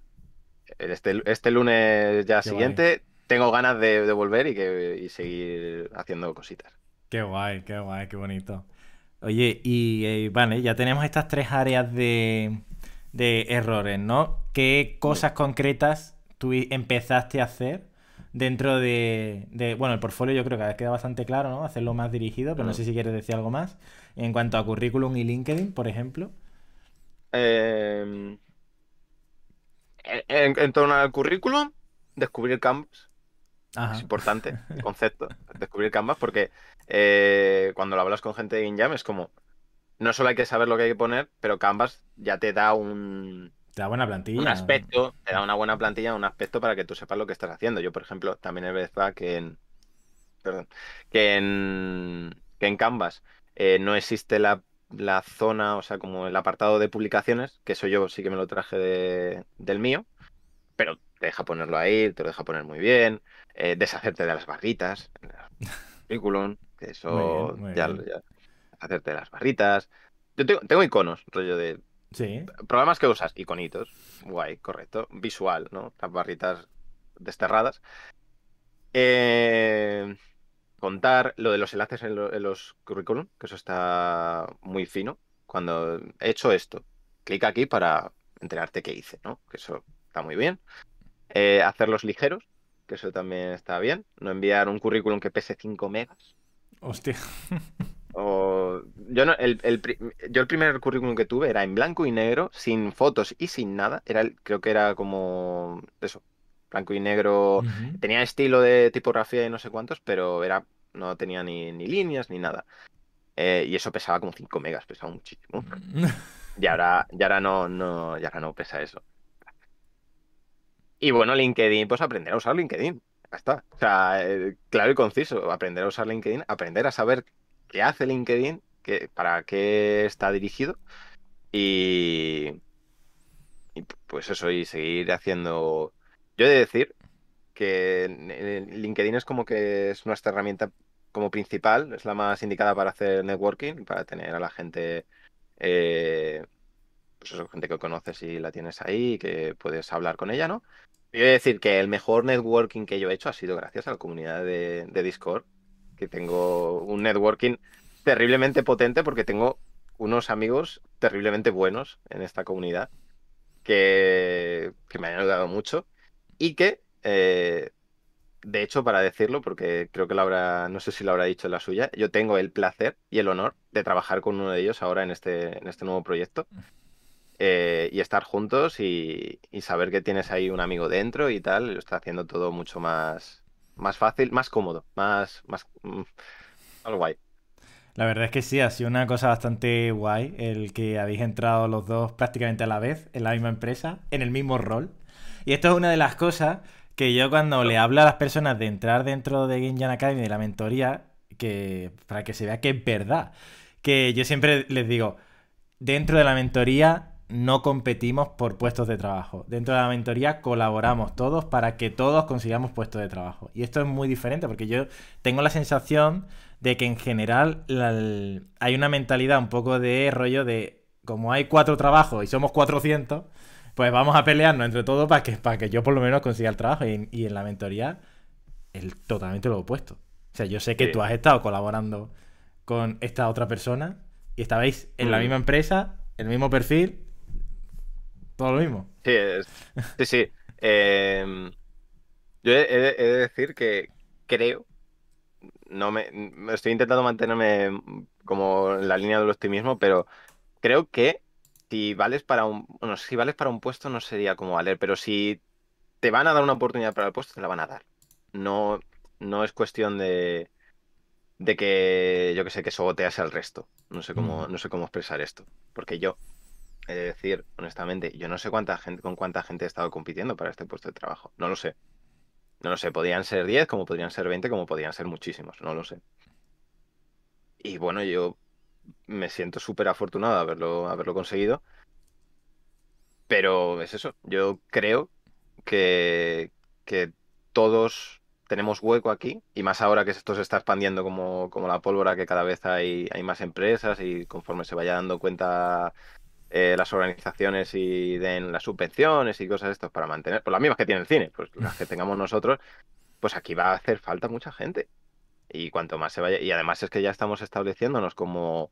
Eh, este, este, lunes ya siguiente tengo ganas de, volver y, que, seguir haciendo cositas. Qué guay, qué guay, qué bonito. Oye, y, eh, vale, ya tenemos estas tres áreas de, de errores, ¿no? ¿Qué cosas concretas tú empezaste a hacer dentro de, Bueno, el portfolio yo creo que queda bastante claro, ¿no? Hacerlo más dirigido, pero no, sé si quieres decir algo más. En cuanto a currículum y LinkedIn, por ejemplo. Em, en, torno al currículum, descubrir Canvas. Es importante el concepto, descubrir Canvas, porque eh, cuando lo hablas con gente de InJam es como, no solo hay que saber lo que hay que poner, pero Canvas ya te da un, te da buena plantilla. Un aspecto, te da una buena plantilla, un aspecto para que tú sepas lo que estás haciendo. Yo, por ejemplo, también es verdad que en. Perdón. Que en. Que en Canvas eh, no existe la, zona, o sea, como el apartado de publicaciones, que eso yo sí que me lo traje del mío, pero te deja ponerlo ahí, te lo deja poner muy bien, eh, deshacerte de las barritas, en que eso Hacerte de las barritas. Yo tengo, tengo iconos, rollo de Sí. Programas que usas, iconitos, guay, correcto. Visual, ¿no? Las barritas desterradas. Eh, contar lo de los enlaces en, los currículum, que eso está muy fino. Cuando he hecho esto, clic aquí para enterarte qué hice, ¿no? Que eso está muy bien. Eh, hacerlos ligeros, que eso también está bien. No enviar un currículum que pese 5 megas. Hostia. yo, no, el, yo el primer currículum que tuve era en blanco y negro, sin fotos y sin nada. Era creo que era como eso, blanco y negro. Tenía estilo de tipografía y no sé cuántos, pero era no tenía ni, líneas ni nada. Eh, y eso pesaba como 5 megas, pesaba muchísimo. y ahora, y ahora no, no, no pesa eso. Y bueno, LinkedIn, pues aprender a usar LinkedIn. Ya está. O sea, eh, claro y conciso, aprender a usar LinkedIn, aprender a saber qué hace LinkedIn, qué, para qué está dirigido y, pues eso, y seguir haciendo... Yo he de decir que LinkedIn es como que es nuestra herramienta como principal, es la más indicada para hacer networking, para tener a la gente, eh, pues eso, gente que conoces y la tienes ahí, que puedes hablar con ella, ¿no? Yo de decir que el mejor networking que yo he hecho ha sido gracias a la comunidad de Discord, que tengo un networking terriblemente potente porque tengo unos amigos terriblemente buenos en esta comunidad que, me han ayudado mucho y que, eh, de hecho, para decirlo, porque creo que Laura, no sé si lo habrá dicho la suya, yo tengo el placer y el honor de trabajar con uno de ellos ahora en este, en este nuevo proyecto. Eh, y estar juntos y, y, saber que tienes ahí un amigo dentro y tal, lo está haciendo todo mucho más, más fácil, más cómodo, más, más, mm, guay. La verdad es que sí, ha sido una cosa bastante guay el que habéis entrado los dos prácticamente a la vez en la misma empresa, en el mismo rol. Y esto es una de las cosas que yo cuando le hablo a las personas de entrar dentro de Game Jam Academy, de la mentoría, que para que se vea que es verdad, que yo siempre les digo, dentro de la mentoría no competimos por puestos de trabajo. Dentro de la mentoría colaboramos todos para que todos consigamos puestos de trabajo. Y esto es muy diferente porque yo tengo la sensación de que en general hay una mentalidad un poco de rollo de como hay cuatro trabajos y somos 400, pues vamos a pelearnos entre todos para que, para que yo por lo menos consiga el trabajo. Y, en la mentoría es totalmente lo opuesto. O sea, yo sé que tú has estado colaborando con esta otra persona y estabais en la mm. misma empresa, el mismo perfil, todo lo mismo. Sí, sí, em, yo he, de decir que creo, no me, estoy intentando mantenerme como en la línea del optimismo, pero creo que si vales para un, si vales para un puesto no sería como valer, pero si te van a dar una oportunidad para el puesto te la van a dar. No, no es cuestión de de que yo que sé que soboteas al resto. No sé cómo, mm. no sé cómo expresar esto, porque yo es decir, honestamente, yo no sé cuánta gente, con cuánta gente he estado compitiendo para este puesto de trabajo. No lo sé. No lo sé. Podrían ser 10, como podrían ser 20, como podrían ser muchísimos. No lo sé. Y bueno, yo me siento súper afortunado de haberlo, conseguido. Pero es eso. Yo creo que, todos tenemos hueco aquí, y más ahora que esto se está expandiendo como, como la pólvora, que cada vez hay, hay, más empresas y conforme se vaya dando cuenta eh, las organizaciones y den las subvenciones y cosas de estos para mantener, por pues las mismas que tiene el cine, pues las que tengamos nosotros, pues aquí va a hacer falta mucha gente. Y cuanto más se vaya, y además es que ya estamos estableciéndonos como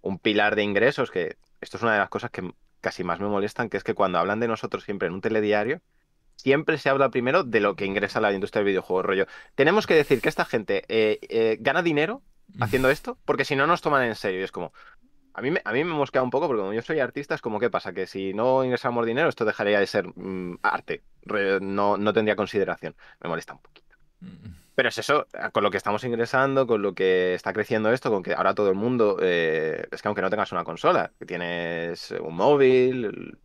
un pilar de ingresos, que esto es una de las cosas que casi más me molestan, que es que cuando hablan de nosotros siempre en un telediario, siempre se habla primero de lo que ingresa la industria del videojuego, rollo. Tenemos que decir que esta gente eh, eh, gana dinero haciendo esto, porque si no nos toman en serio. Y es como, a mí, me, a mí me mosquea un poco porque como yo soy artista es como, ¿qué pasa? Que si no ingresamos dinero esto dejaría de ser mm, arte, no, no, tendría consideración. Me molesta un poquito. Mm. Pero es eso, eh, con lo que estamos ingresando, con lo que está creciendo esto, con que ahora todo el mundo, eh, es que aunque no tengas una consola, tienes un móvil,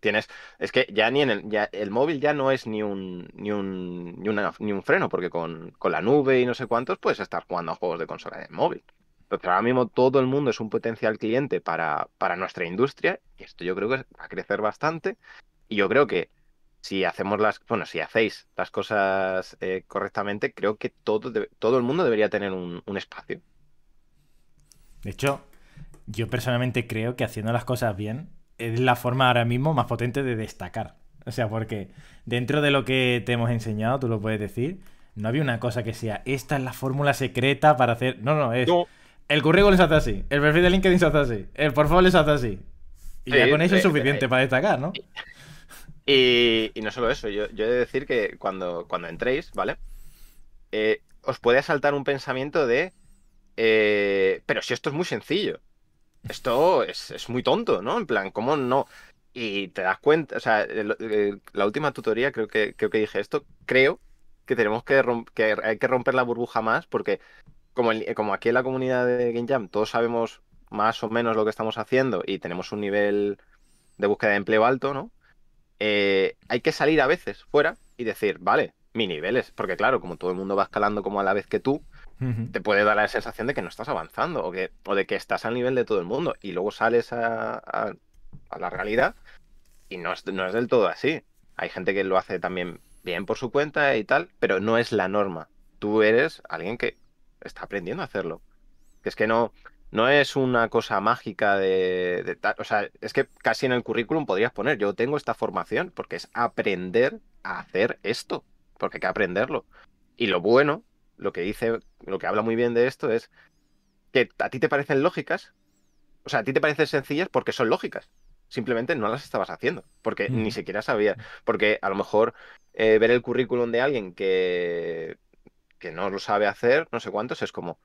tienes es que ya ni en el, ya, el móvil ya no es ni un ni un ni, un freno porque con, con, la nube y no sé cuántos puedes estar jugando a juegos de consola en móvil ahora mismo todo el mundo es un potencial cliente para, nuestra industria y esto yo creo que va a crecer bastante. Y yo creo que si hacemos las, bueno, si hacéis las cosas eh, correctamente, creo que todo, todo el mundo debería tener un, espacio. De hecho, yo personalmente creo que haciendo las cosas bien es la forma ahora mismo más potente de destacar. O sea, porque dentro de lo que te hemos enseñado, tú lo puedes decir, no había una cosa que sea, esta es la fórmula secreta para hacer... No, no, es... El currículum hace así, el perfil de LinkedIn hace así, el les hace así. Y ya con eso es suficiente para destacar, ¿no? Y, no solo eso, yo, he de decir que cuando, cuando entréis, ¿vale? Eh, os puede asaltar un pensamiento de, eh, pero si esto es muy sencillo, esto es, muy tonto, ¿no? En plan, ¿cómo no? Y te das cuenta, o sea, la última tutoría creo que, creo que dije esto, creo que tenemos que, que hay que romper la burbuja más porque como, aquí en la comunidad de Game Jam, todos sabemos más o menos lo que estamos haciendo y tenemos un nivel de búsqueda de empleo alto, ¿no? Eh, hay que salir a veces fuera y decir, vale, mi nivel es, porque claro, como todo el mundo va escalando como a la vez que tú, te puede dar la sensación de que no estás avanzando o, que, o de que estás al nivel de todo el mundo y luego sales a, la realidad y no es del todo así. Hay gente que lo hace también bien por su cuenta y tal, pero no es la norma. Tú eres alguien que está aprendiendo a hacerlo. es que no, no es una cosa mágica de, de, O sea, es que casi en el currículum podrías poner, yo tengo esta formación, porque es aprender a hacer esto, porque hay que aprenderlo. Y lo bueno, lo que dice, lo que habla muy bien de esto es que a ti te parecen lógicas, o sea, a ti te parecen sencillas porque son lógicas. Simplemente no las estabas haciendo, porque mm. ni siquiera sabías. Porque a lo mejor eh, ver el currículum de alguien que que no lo sabe hacer, no sé cuántos, es como,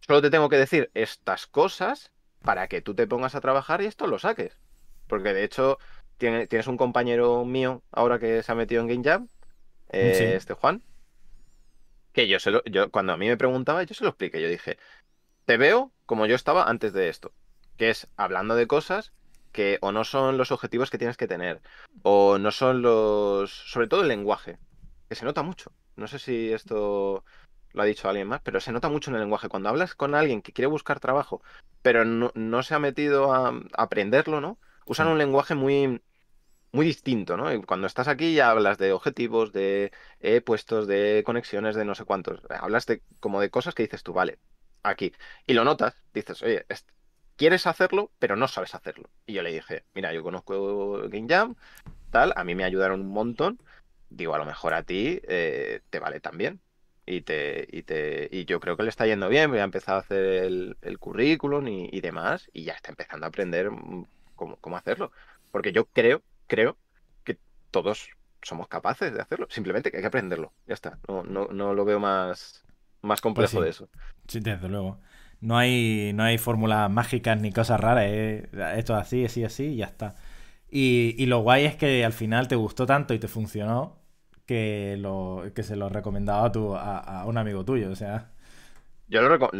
solo te tengo que decir estas cosas para que tú te pongas a trabajar y esto lo saques. Porque de hecho, tienes un compañero mío ahora que se ha metido en Game Jam, eh, este Juan, que yo, se lo, yo cuando a mí me preguntaba, yo se lo expliqué, yo dije, te veo como yo estaba antes de esto, que es hablando de cosas que o no son los objetivos que tienes que tener, o no son los, sobre todo el lenguaje, que se nota mucho. No sé si esto lo ha dicho alguien más, pero se nota mucho en el lenguaje. Cuando hablas con alguien que quiere buscar trabajo, pero no, se ha metido a, aprenderlo, ¿no? Usan mm. un lenguaje muy, muy distinto, ¿no? Y cuando estás aquí ya hablas de objetivos, de eh, puestos, de conexiones, de no sé cuántos. Hablas de como de cosas que dices tú, vale, aquí. Y lo notas, dices, oye, quieres hacerlo, pero no sabes hacerlo. Y yo le dije, mira, yo conozco Game Jam, tal, a mí me ayudaron un montón digo, a lo mejor a ti eh, te vale también. Y, te, y, te, y yo creo que le está yendo bien, me ha empezado a hacer el, currículum y, demás, y ya está empezando a aprender mm, cómo, hacerlo. Porque yo creo, creo que todos somos capaces de hacerlo. Simplemente que hay que aprenderlo. Ya está. No, lo veo más, más complejo pues de eso. Sí, desde luego. No hay, no hay fórmulas mágicas ni cosas raras. ¿eh? Esto es así, así, así y ya está. Y, y, lo guay es que al final te gustó tanto y te funcionó que, lo, se lo recomendaba tú a, un amigo tuyo. O sea. Yo lo,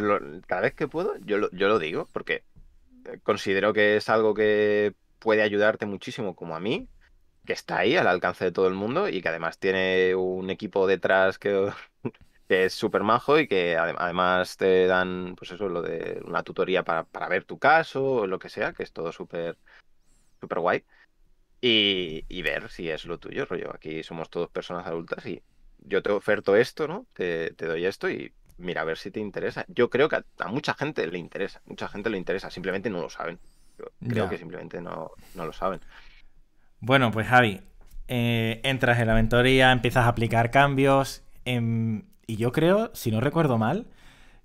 cada vez que puedo, yo lo, digo, porque eh, considero que es algo que puede ayudarte muchísimo, como a mí, que está ahí al alcance de todo el mundo y que además tiene un equipo detrás que, es súper majo y que además te dan, pues eso, lo de una tutoría para, para ver tu caso o lo que sea, que es todo super súper guay y, ver si es lo tuyo, rollo. Aquí somos todos personas adultas y yo te oferto esto, ¿no? Te, doy esto y mira a ver si te interesa. Yo creo que a, mucha gente le interesa, mucha gente le interesa, simplemente no lo saben. creo que simplemente no, lo saben. Bueno, pues Javi, eh, entras en la mentoría, empiezas a aplicar cambios em, y yo creo, si no recuerdo mal,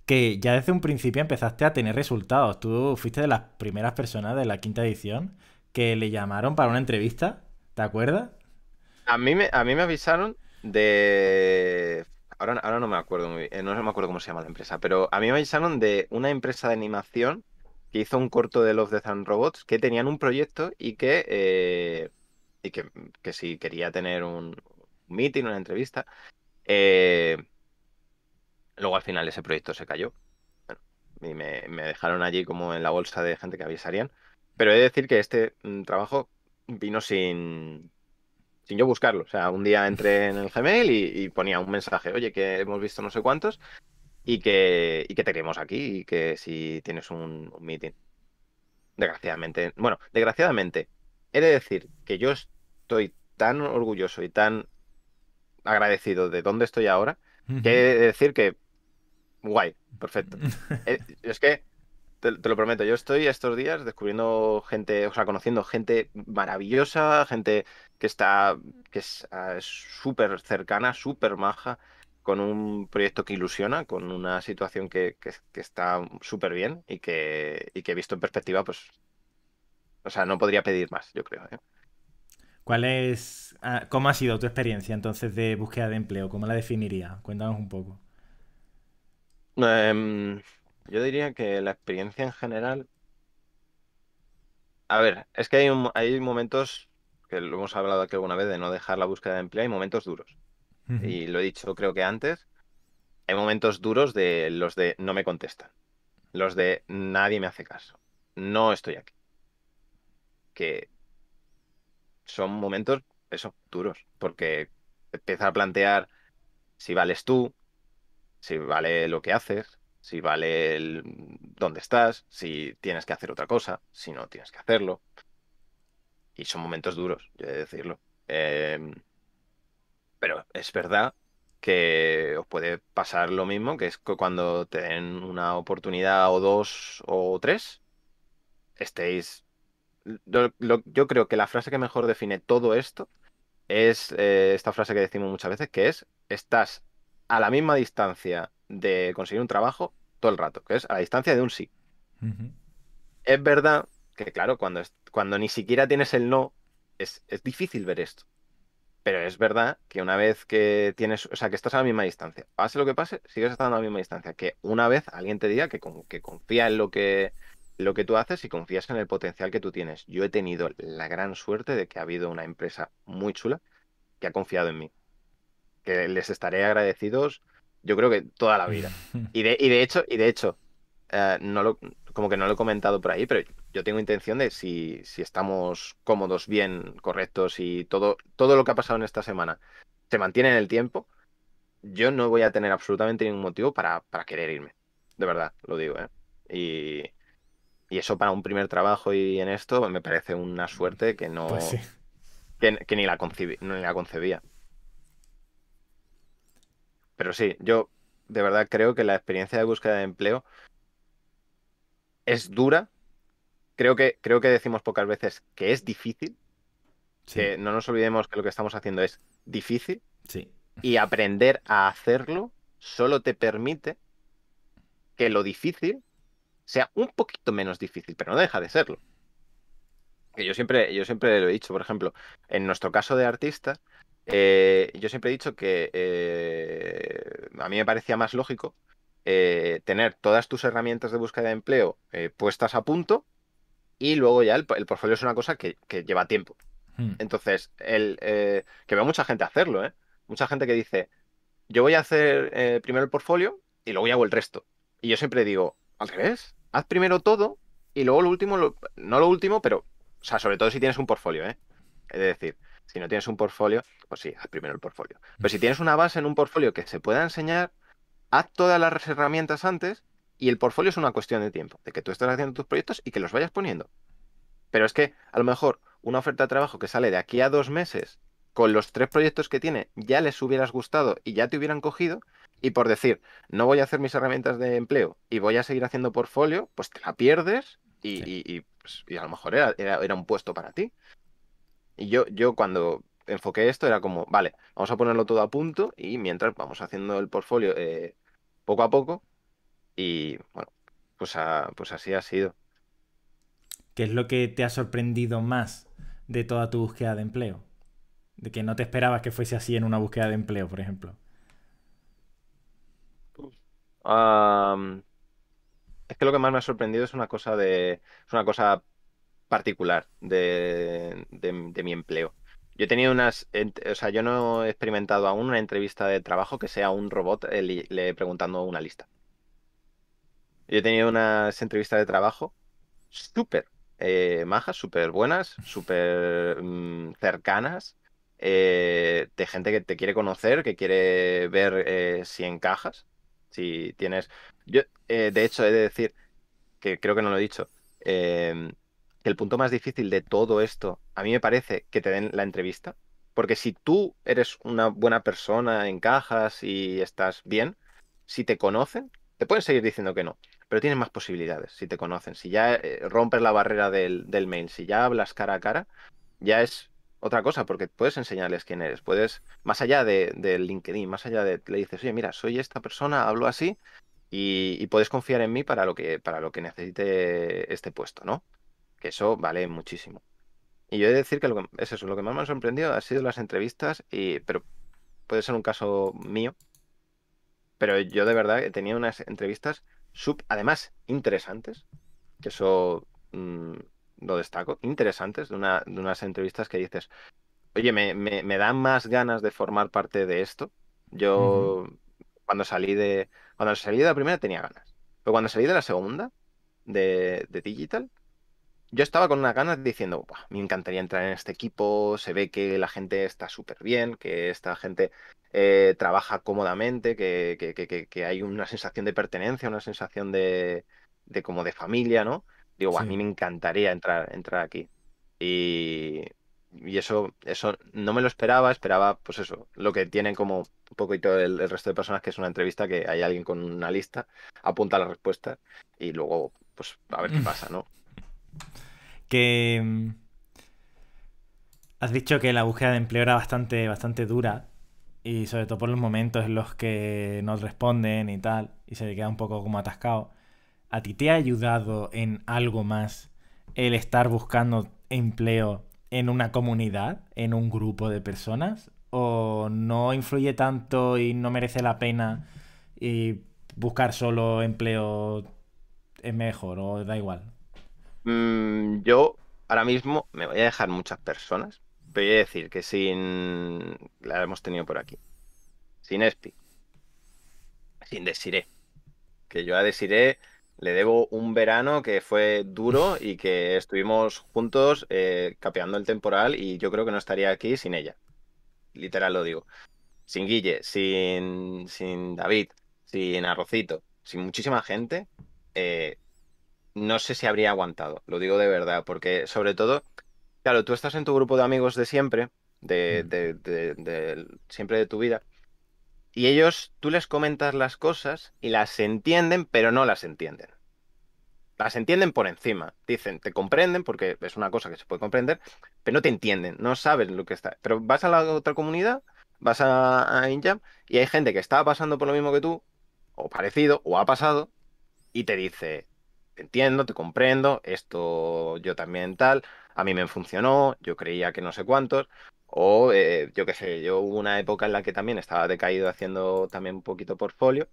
que ya desde un principio empezaste a tener resultados. Tú fuiste de las primeras personas de la quinta edición que le llamaron para una entrevista, ¿te acuerdas? A mí me, a mí me avisaron de... Ahora, ahora no me acuerdo muy eh, no me acuerdo cómo se llama la empresa, pero a mí me avisaron de una empresa de animación que hizo un corto de Love, de and Robots, que tenían un proyecto y que, eh, y que, si quería tener un, meeting, una entrevista. Eh, luego al final ese proyecto se cayó. y me, dejaron allí como en la bolsa de gente que avisarían. Pero he de decir que este mm, trabajo vino sin, sin yo buscarlo. O sea, un día entré en el Gmail y, ponía un mensaje, oye, que hemos visto no sé cuántos y que, y que te queremos aquí y que si tienes un, un, meeting. Desgraciadamente, bueno, desgraciadamente, he de decir que yo estoy tan orgulloso y tan agradecido de dónde estoy ahora que he de decir que guay, perfecto. Eh, es que te, lo prometo, yo estoy estos días descubriendo gente, o sea, conociendo gente maravillosa, gente que está, que es ah, súper cercana, súper maja, con un proyecto que ilusiona, con una situación que, está súper bien y que, y visto en perspectiva, pues, o sea, no podría pedir más, yo creo. ¿eh? ¿Cuál es, ah, cómo ha sido tu experiencia entonces de búsqueda de empleo? ¿Cómo la definiría? Cuéntanos un poco. Em, yo diría que la experiencia en general. A ver, es que hay, hay momentos que lo hemos hablado aquí alguna vez de no dejar la búsqueda de empleo, hay momentos duros. Y lo he dicho creo que antes, hay momentos duros de los de no me contestan, los de nadie me hace caso, no estoy aquí. Que son momentos, eso, duros, porque empieza a plantear si vales tú, si vale lo que haces, si vale el dónde estás, si tienes que hacer otra cosa, si no tienes que hacerlo. Y son momentos duros, yo he de decirlo. Em, pero es verdad que os puede pasar lo mismo, que es cuando te den una oportunidad o dos o tres, estéis... yo creo que la frase que mejor define todo esto es eh, esta frase que decimos muchas veces, que es, estás a la misma distancia de conseguir un trabajo todo el rato, que es a la distancia de un sí. Es verdad que, claro, cuando, es, cuando ni siquiera tienes el no, es, es, difícil ver esto. Pero es verdad que una vez que tienes, o sea, que estás a la misma distancia, pase lo que pase, sigues estando a la misma distancia. Que una vez alguien te diga que, que confía en lo que, lo que tú haces y confías en el potencial que tú tienes. Yo he tenido la gran suerte de que ha habido una empresa muy chula que ha confiado en mí. Que les estaré agradecidos yo creo que toda la vida. Y de, y de hecho, y de hecho, eh, no lo, como que no lo he comentado por ahí, pero yo tengo intención de si, si estamos cómodos, bien, correctos y todo, todo lo que ha pasado en esta semana se mantiene en el tiempo, yo no voy a tener absolutamente ningún motivo para, para querer irme. De verdad, lo digo, ¿eh? Y, y eso para un primer trabajo y en esto me parece una suerte que no. Pues que, ni la ni la concebía. Pero sí, yo de verdad creo que la experiencia de búsqueda de empleo es dura. Creo que, creo que decimos pocas veces que es difícil. Que no nos olvidemos que lo que estamos haciendo es difícil. Sí. Y aprender a hacerlo solo te permite que lo difícil sea un poquito menos difícil, pero no deja de serlo. Yo siempre, yo siempre lo he dicho, por ejemplo, en nuestro caso de artistas, eh, yo siempre he dicho que eh, a mí me parecía más lógico eh, tener todas tus herramientas de búsqueda de empleo puestas a punto y luego ya el, el portfolio es una cosa que, lleva tiempo. Hmm. Entonces, el, que veo mucha gente hacerlo, Mucha gente que dice, yo voy a hacer primero el portfolio y luego ya hago el resto. Y yo siempre digo, al revés, haz primero todo y luego lo último, no lo último, pero, sobre todo si tienes un portfolio, ¿eh? Es decir, si no tienes un portfolio, pues sí, haz primero el portfolio. Mm. Pero si tienes una base en un portfolio que se pueda enseñar, haz todas las herramientas antes y el portfolio es una cuestión de tiempo, de que tú estés haciendo tus proyectos y que los vayas poniendo. Pero es que a lo mejor una oferta de trabajo que sale de aquí a dos meses con los tres proyectos que tiene ya les hubieras gustado y ya te hubieran cogido y por decir, no voy a hacer mis herramientas de empleo y voy a seguir haciendo portfolio, pues te la pierdes y, y, pues, y a lo mejor era, un puesto para ti. Y yo, yo cuando enfoqué esto era como, vale, vamos a ponerlo todo a punto y mientras vamos haciendo el portfolio eh, poco a poco y bueno, pues, pues así ha sido. ¿Qué es lo que te ha sorprendido más de toda tu búsqueda de empleo? De que no te esperabas que fuese así en una búsqueda de empleo, por ejemplo. es que lo que más me ha sorprendido es una cosa de. Es una cosa particular de, mi empleo. Yo he tenido unas, o sea, yo no he experimentado aún una entrevista de trabajo que sea un robot eh, le, preguntando una lista. Yo he tenido unas entrevistas de trabajo súper eh, majas, súper buenas, súper mm, cercanas, eh, de gente que te quiere conocer, que quiere ver si encajas, si tienes... Yo, de hecho, he de decir, que creo que no lo he dicho, el punto más difícil de todo esto, a mí me parece que te den la entrevista, porque si tú eres una buena persona, encajas y estás bien, si te conocen, te pueden seguir diciendo que no, pero tienes más posibilidades si te conocen. Si ya eh, rompes la barrera del, main, mail, si ya hablas cara a cara, ya es otra cosa, porque puedes enseñarles quién eres, puedes, más allá de, LinkedIn, más allá de, le dices, oye, mira, soy esta persona, hablo así, y, y, puedes confiar en mí para lo que, para lo que necesite este puesto, ¿no? que eso vale muchísimo. Y yo he de decir que, lo que es lo que más me ha sorprendido ha sido las entrevistas, y, pero puede ser un caso mío, pero yo de verdad he tenido unas entrevistas sub, además interesantes, que eso mm, lo destaco, interesantes, de, una, de, unas entrevistas que dices, oye, me, dan más ganas de formar parte de esto. Yo cuando salí de cuando salí de la primera tenía ganas, pero cuando salí de la segunda, de Digital, yo estaba con una ganas diciendo, me encantaría entrar en este equipo, se ve que la gente está súper bien, que esta gente eh, trabaja cómodamente, que, que, que, hay una sensación de pertenencia, una sensación de, de como de familia, ¿no? Digo, a mí me encantaría entrar, entrar aquí. Y, eso, eso no me lo esperaba, esperaba, pues eso, lo que tienen como un poquito el, el resto de personas, que es una entrevista que hay alguien con una lista, apunta la respuesta y luego, pues, a ver qué mm. pasa, ¿no? Que mm, has dicho que la búsqueda de empleo era bastante, bastante dura y sobre todo por los momentos en los que no responden y tal y se queda un poco como atascado. ¿A ti te ha ayudado en algo más el estar buscando empleo en una comunidad, en un grupo de personas? ¿O no influye tanto y no merece la pena y buscar solo empleo es mejor o da igual? Mm, yo ahora mismo me voy a dejar muchas personas, voy a decir que sin. La hemos tenido por aquí. Sin Espi. Sin Desiré. Que yo a Desiré le debo un verano que fue duro y que estuvimos juntos eh, capeando el temporal y yo creo que no estaría aquí sin ella. Literal lo digo. Sin Guille, sin, sin David, sin Arrocito, sin muchísima gente, eh, no sé si habría aguantado, lo digo de verdad, porque sobre todo, claro, tú estás en tu grupo de amigos de siempre, mm. de, de, de, siempre de tu vida, y ellos, tú les comentas las cosas y las entienden, pero no las entienden. Las entienden por encima, dicen, te comprenden, porque es una cosa que se puede comprender, pero no te entienden, no saben lo que está. Pero vas a la otra comunidad, vas a, a Injam, y hay gente que está pasando por lo mismo que tú, o parecido, o ha pasado, y te dice, entiendo, te comprendo, esto yo también tal, a mí me funcionó, yo creía que no sé cuántos, o eh, yo qué sé, yo hubo una época en la que también estaba decaído haciendo también un poquito portfolio,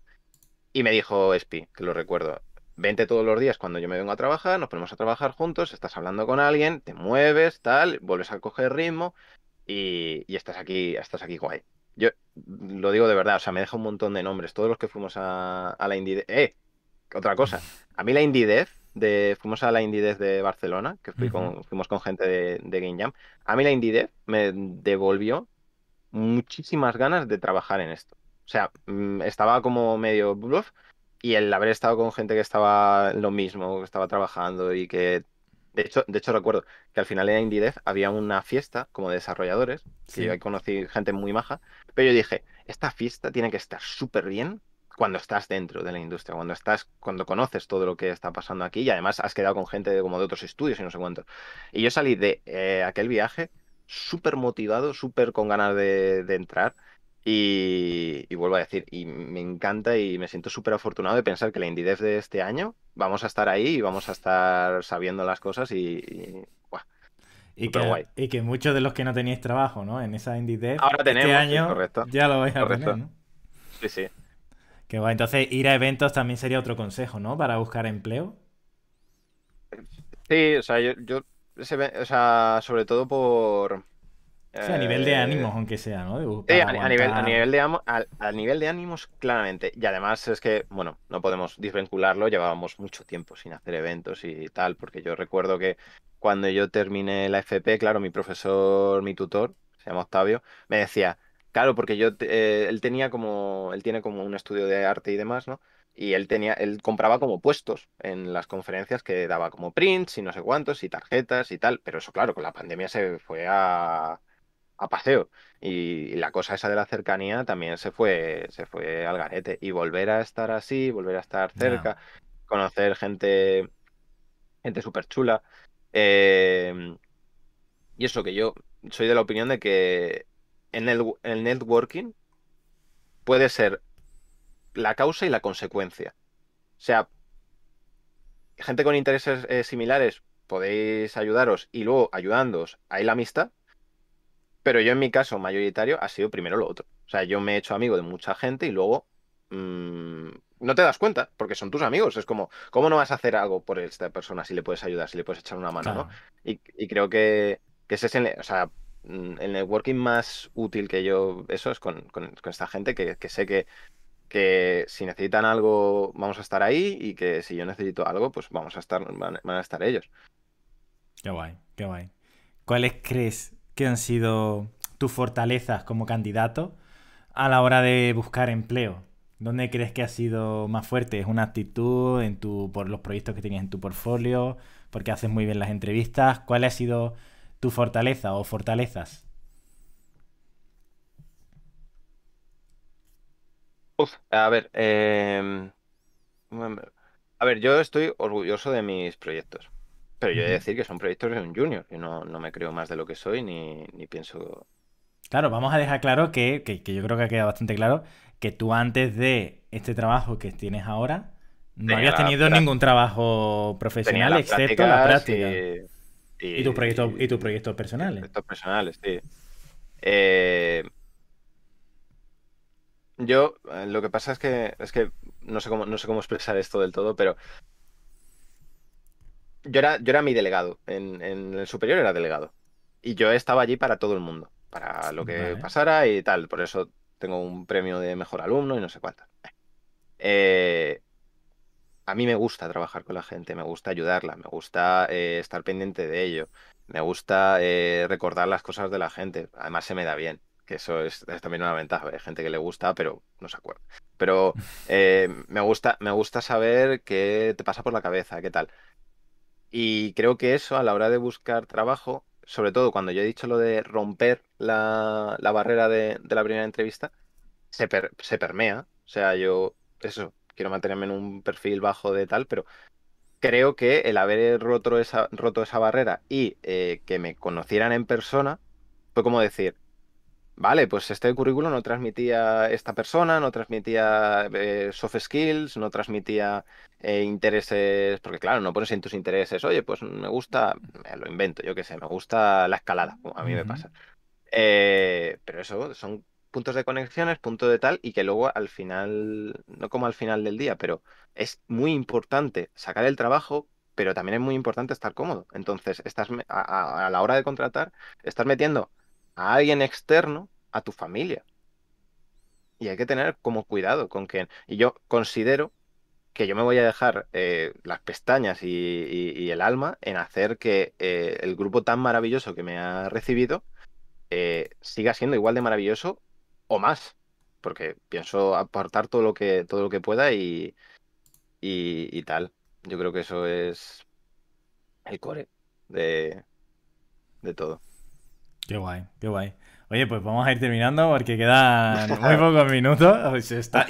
y me dijo Espi, que lo recuerdo, vente todos los días cuando yo me vengo a trabajar, nos ponemos a trabajar juntos, estás hablando con alguien, te mueves, tal, vuelves a coger ritmo y, y estás aquí, estás aquí guay. Yo lo digo de verdad, o sea, me deja un montón de nombres. Todos los que fuimos a, a la Indie... ¡Eh! otra cosa. A mí la Indie de, fuimos a la Indie de Barcelona, que fuimos con gente de, Game Jam. A mí la Indie me devolvió muchísimas ganas de trabajar en esto. O sea, mm, estaba como medio bluff y el haber estado con gente que estaba lo mismo, que estaba trabajando y que... De hecho, de hecho recuerdo que al final en IndieDev había una fiesta como de desarrolladores, que yo conocí gente muy maja, pero yo dije, esta fiesta tiene que estar súper bien cuando estás dentro de la industria, cuando estás, cuando conoces todo lo que está pasando aquí y además has quedado con gente de, como de otros estudios y no sé cuánto. Y yo salí de eh, aquel viaje súper motivado, súper con ganas de, entrar y, vuelvo a decir, y me encanta y me siento súper afortunado de pensar que la IndiDev de este año vamos a estar ahí y vamos a estar sabiendo las cosas y, y y que, muchos de los que no teníais trabajo, ¿no? En esa indie Ahora este año correcto, ya lo vais a tener, Sí, sí. Que va, entonces ir a eventos también sería otro consejo, ¿no? Para buscar empleo. Sí, o sea, yo, o sea, sobre todo por... a nivel de eh, ánimos, aunque sea, ¿no? Sí, a, nivel, a, nivel de a, nivel de ánimos, claramente. Y además es que, bueno, no podemos desvincularlo. Llevábamos mucho tiempo sin hacer eventos y tal, porque yo recuerdo que cuando yo terminé la FP, claro, mi profesor, mi tutor, se llama Octavio, me decía, Claro, porque yo eh, él tenía como él tiene como un estudio de arte y demás, ¿no? Y él tenía él compraba como puestos en las conferencias que daba como prints y no sé cuántos y tarjetas y tal, pero eso claro, con la pandemia se fue a, a paseo y, la cosa esa de la cercanía también se fue se fue al garete y volver a estar así, volver a estar cerca, conocer gente gente súper chula eh, y eso que yo soy de la opinión de que en el, networking puede ser la causa y la consecuencia. O sea, gente con intereses eh, similares podéis ayudaros y luego ayudándoos hay la amistad, pero yo en mi caso mayoritario ha sido primero lo otro. O sea, yo me he hecho amigo de mucha gente y luego mm, no te das cuenta porque son tus amigos. Es como, ¿cómo no vas a hacer algo por esta persona si le puedes ayudar, si le puedes echar una mano? ¿no? Y, creo que, que ese es el, o sea, Mm, el networking más útil que yo, eso es con, esta gente que, sé que, que, si necesitan algo vamos a estar ahí y que si yo necesito algo pues vamos a estar, van, a estar ellos. Qué guay, qué guay. ¿Cuáles crees que han sido tus fortalezas como candidato a la hora de buscar empleo? ¿Dónde crees que ha sido más fuerte? ¿Es una actitud en tu, por los proyectos que tienes en tu portfolio? ¿Porque haces muy bien las entrevistas? ¿Cuál ha sido tu fortaleza o fortalezas? a ver, em, em, a ver, yo estoy orgulloso de mis proyectos, pero yo he de decir que son proyectos de un junior, yo no, me creo más de lo que soy ni, pienso... Claro, vamos a dejar claro que, yo creo que ha quedado bastante claro que tú antes de este trabajo que tienes ahora, no habías tenido ningún trabajo profesional excepto la práctica y tus proyectos, eh, y, tus personales. sí. Eh, yo, eh, lo que pasa es que, es que no, sé cómo, no sé cómo expresar esto del todo, pero yo era, yo era mi delegado. En, el superior era delegado. Y yo estaba allí para todo el mundo, para lo que pasara y tal. Por eso tengo un premio de mejor alumno y no sé cuánto. Eh, a mí me gusta trabajar con la gente, me gusta ayudarla, me gusta eh, estar pendiente de ello, me gusta eh, recordar las cosas de la gente. Además se me da bien, que eso es, también una ventaja. Hay gente que le gusta, pero no se acuerda. Pero eh, me, gusta, me gusta saber qué te pasa por la cabeza, qué tal. Y creo que eso a la hora de buscar trabajo, sobre todo cuando yo he dicho lo de romper la, barrera de, la primera entrevista, se permea. O sea, yo, eso, quiero mantenerme en un perfil bajo de tal, pero creo que el haber roto esa, roto esa barrera y eh, que me conocieran en persona fue como decir, vale, pues este currículo no transmitía esta persona, no transmitía eh, soft skills, no transmitía eh, intereses, porque claro, no pones en tus intereses, oye, pues me gusta, lo invento, yo qué sé, me gusta la escalada, a mí me pasa. pero eso son puntos de conexiones, punto de tal, y que luego al final, no como al final del día, pero es muy importante sacar el trabajo, pero también es muy importante estar cómodo. Entonces, estás a, la hora de contratar, estás metiendo a alguien externo a tu familia. Y hay que tener como cuidado con quién. Y yo considero que yo me voy a dejar eh, las pestañas y, el alma en hacer que eh, el grupo tan maravilloso que me ha recibido eh, siga siendo igual de maravilloso más, porque pienso aportar todo lo que, todo lo que pueda y, y, tal. Yo creo que eso es el core de, de todo. Qué guay, qué guay. Oye, pues vamos a ir terminando porque quedan muy pocos minutos.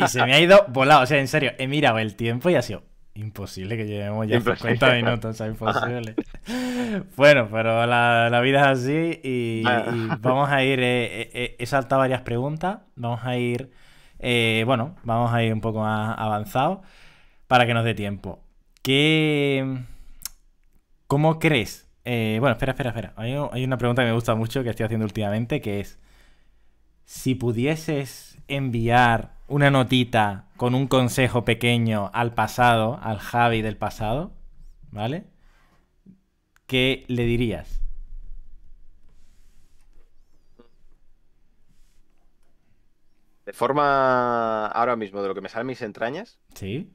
y se me ha ido volado. O sea, en serio, he mirado el tiempo y ha sido Imposible que llevemos ya 50 minutos, o sea, imposible. bueno, pero la, vida es así y, ah. vamos a ir, eh, eh, eh, he saltado varias preguntas, vamos a ir, bueno, vamos a ir un poco más avanzado para que nos dé tiempo. ¿Qué, ¿Cómo crees? bueno, espera, espera, espera. hay una pregunta que me gusta mucho que estoy haciendo últimamente que es, si pudieses enviar una notita con un consejo pequeño al pasado, al Javi del pasado, ¿vale? ¿Qué le dirías? De forma ahora mismo de lo que me salen mis entrañas. Sí.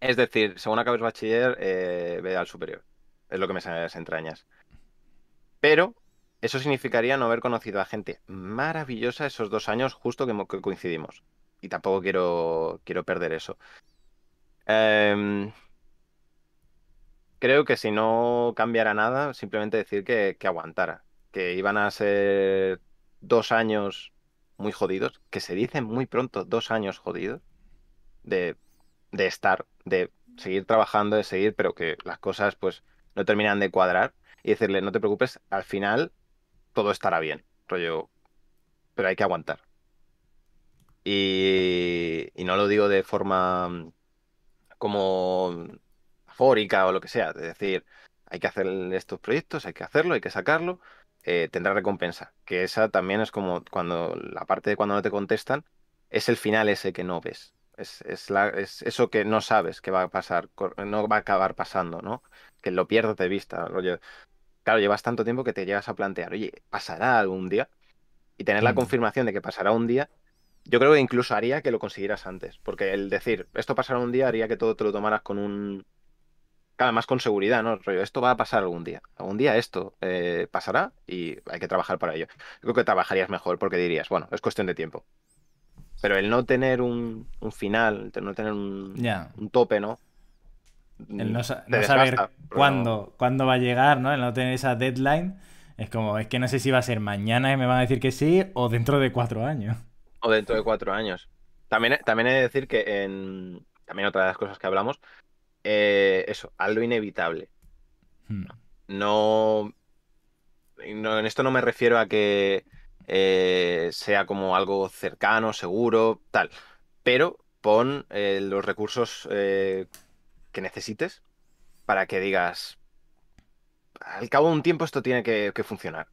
Es decir, según acabes bachiller, eh, ve al superior. Es lo que me salen las entrañas. Pero eso significaría no haber conocido a gente maravillosa esos dos años justo que coincidimos y tampoco quiero, quiero perder eso. Em, creo que si no cambiara nada, simplemente decir que, aguantara, que iban a ser dos años muy jodidos, que se dicen muy pronto dos años jodidos de, de estar, de seguir trabajando, de seguir, pero que las cosas pues no terminan de cuadrar y decirle, no te preocupes, al final todo estará bien, rollo, pero hay que aguantar. Y, no lo digo de forma mm, como afórica o lo que sea, es decir, hay que hacer estos proyectos, hay que hacerlo, hay que sacarlo, eh, tendrá recompensa. Que esa también es como cuando la parte de cuando no te contestan, es el final ese que no ves. Es, es, eso que no sabes que va a pasar, no va a acabar pasando, ¿no? Que lo pierdas de vista. Claro, llevas tanto tiempo que te llegas a plantear, oye, ¿pasará algún día? Y tener la mm. confirmación de que pasará un día yo creo que incluso haría que lo consiguieras antes, porque el decir, esto pasará un día, haría que todo te lo tomaras con un... cada más con seguridad, ¿no? Esto va a pasar algún día. Algún día esto eh, pasará y hay que trabajar para ello. Yo creo que trabajarías mejor porque dirías, bueno, es cuestión de tiempo. Pero el no tener un, final, el no tener un, tope, ¿no? El no, saber cuándo, cuándo va a llegar, ¿no? El no tener esa deadline. Es como, es que no sé si va a ser mañana y me van a decir que sí o dentro de cuatro años. O dentro de cuatro años. También, también he de decir que en. También otra de las cosas que hablamos. Eh, eso, algo inevitable. Hmm. No, En esto no me refiero a que eh, sea como algo cercano, seguro, tal. Pero pon eh, los recursos que necesites para que digas. Al cabo de un tiempo esto tiene que funcionar.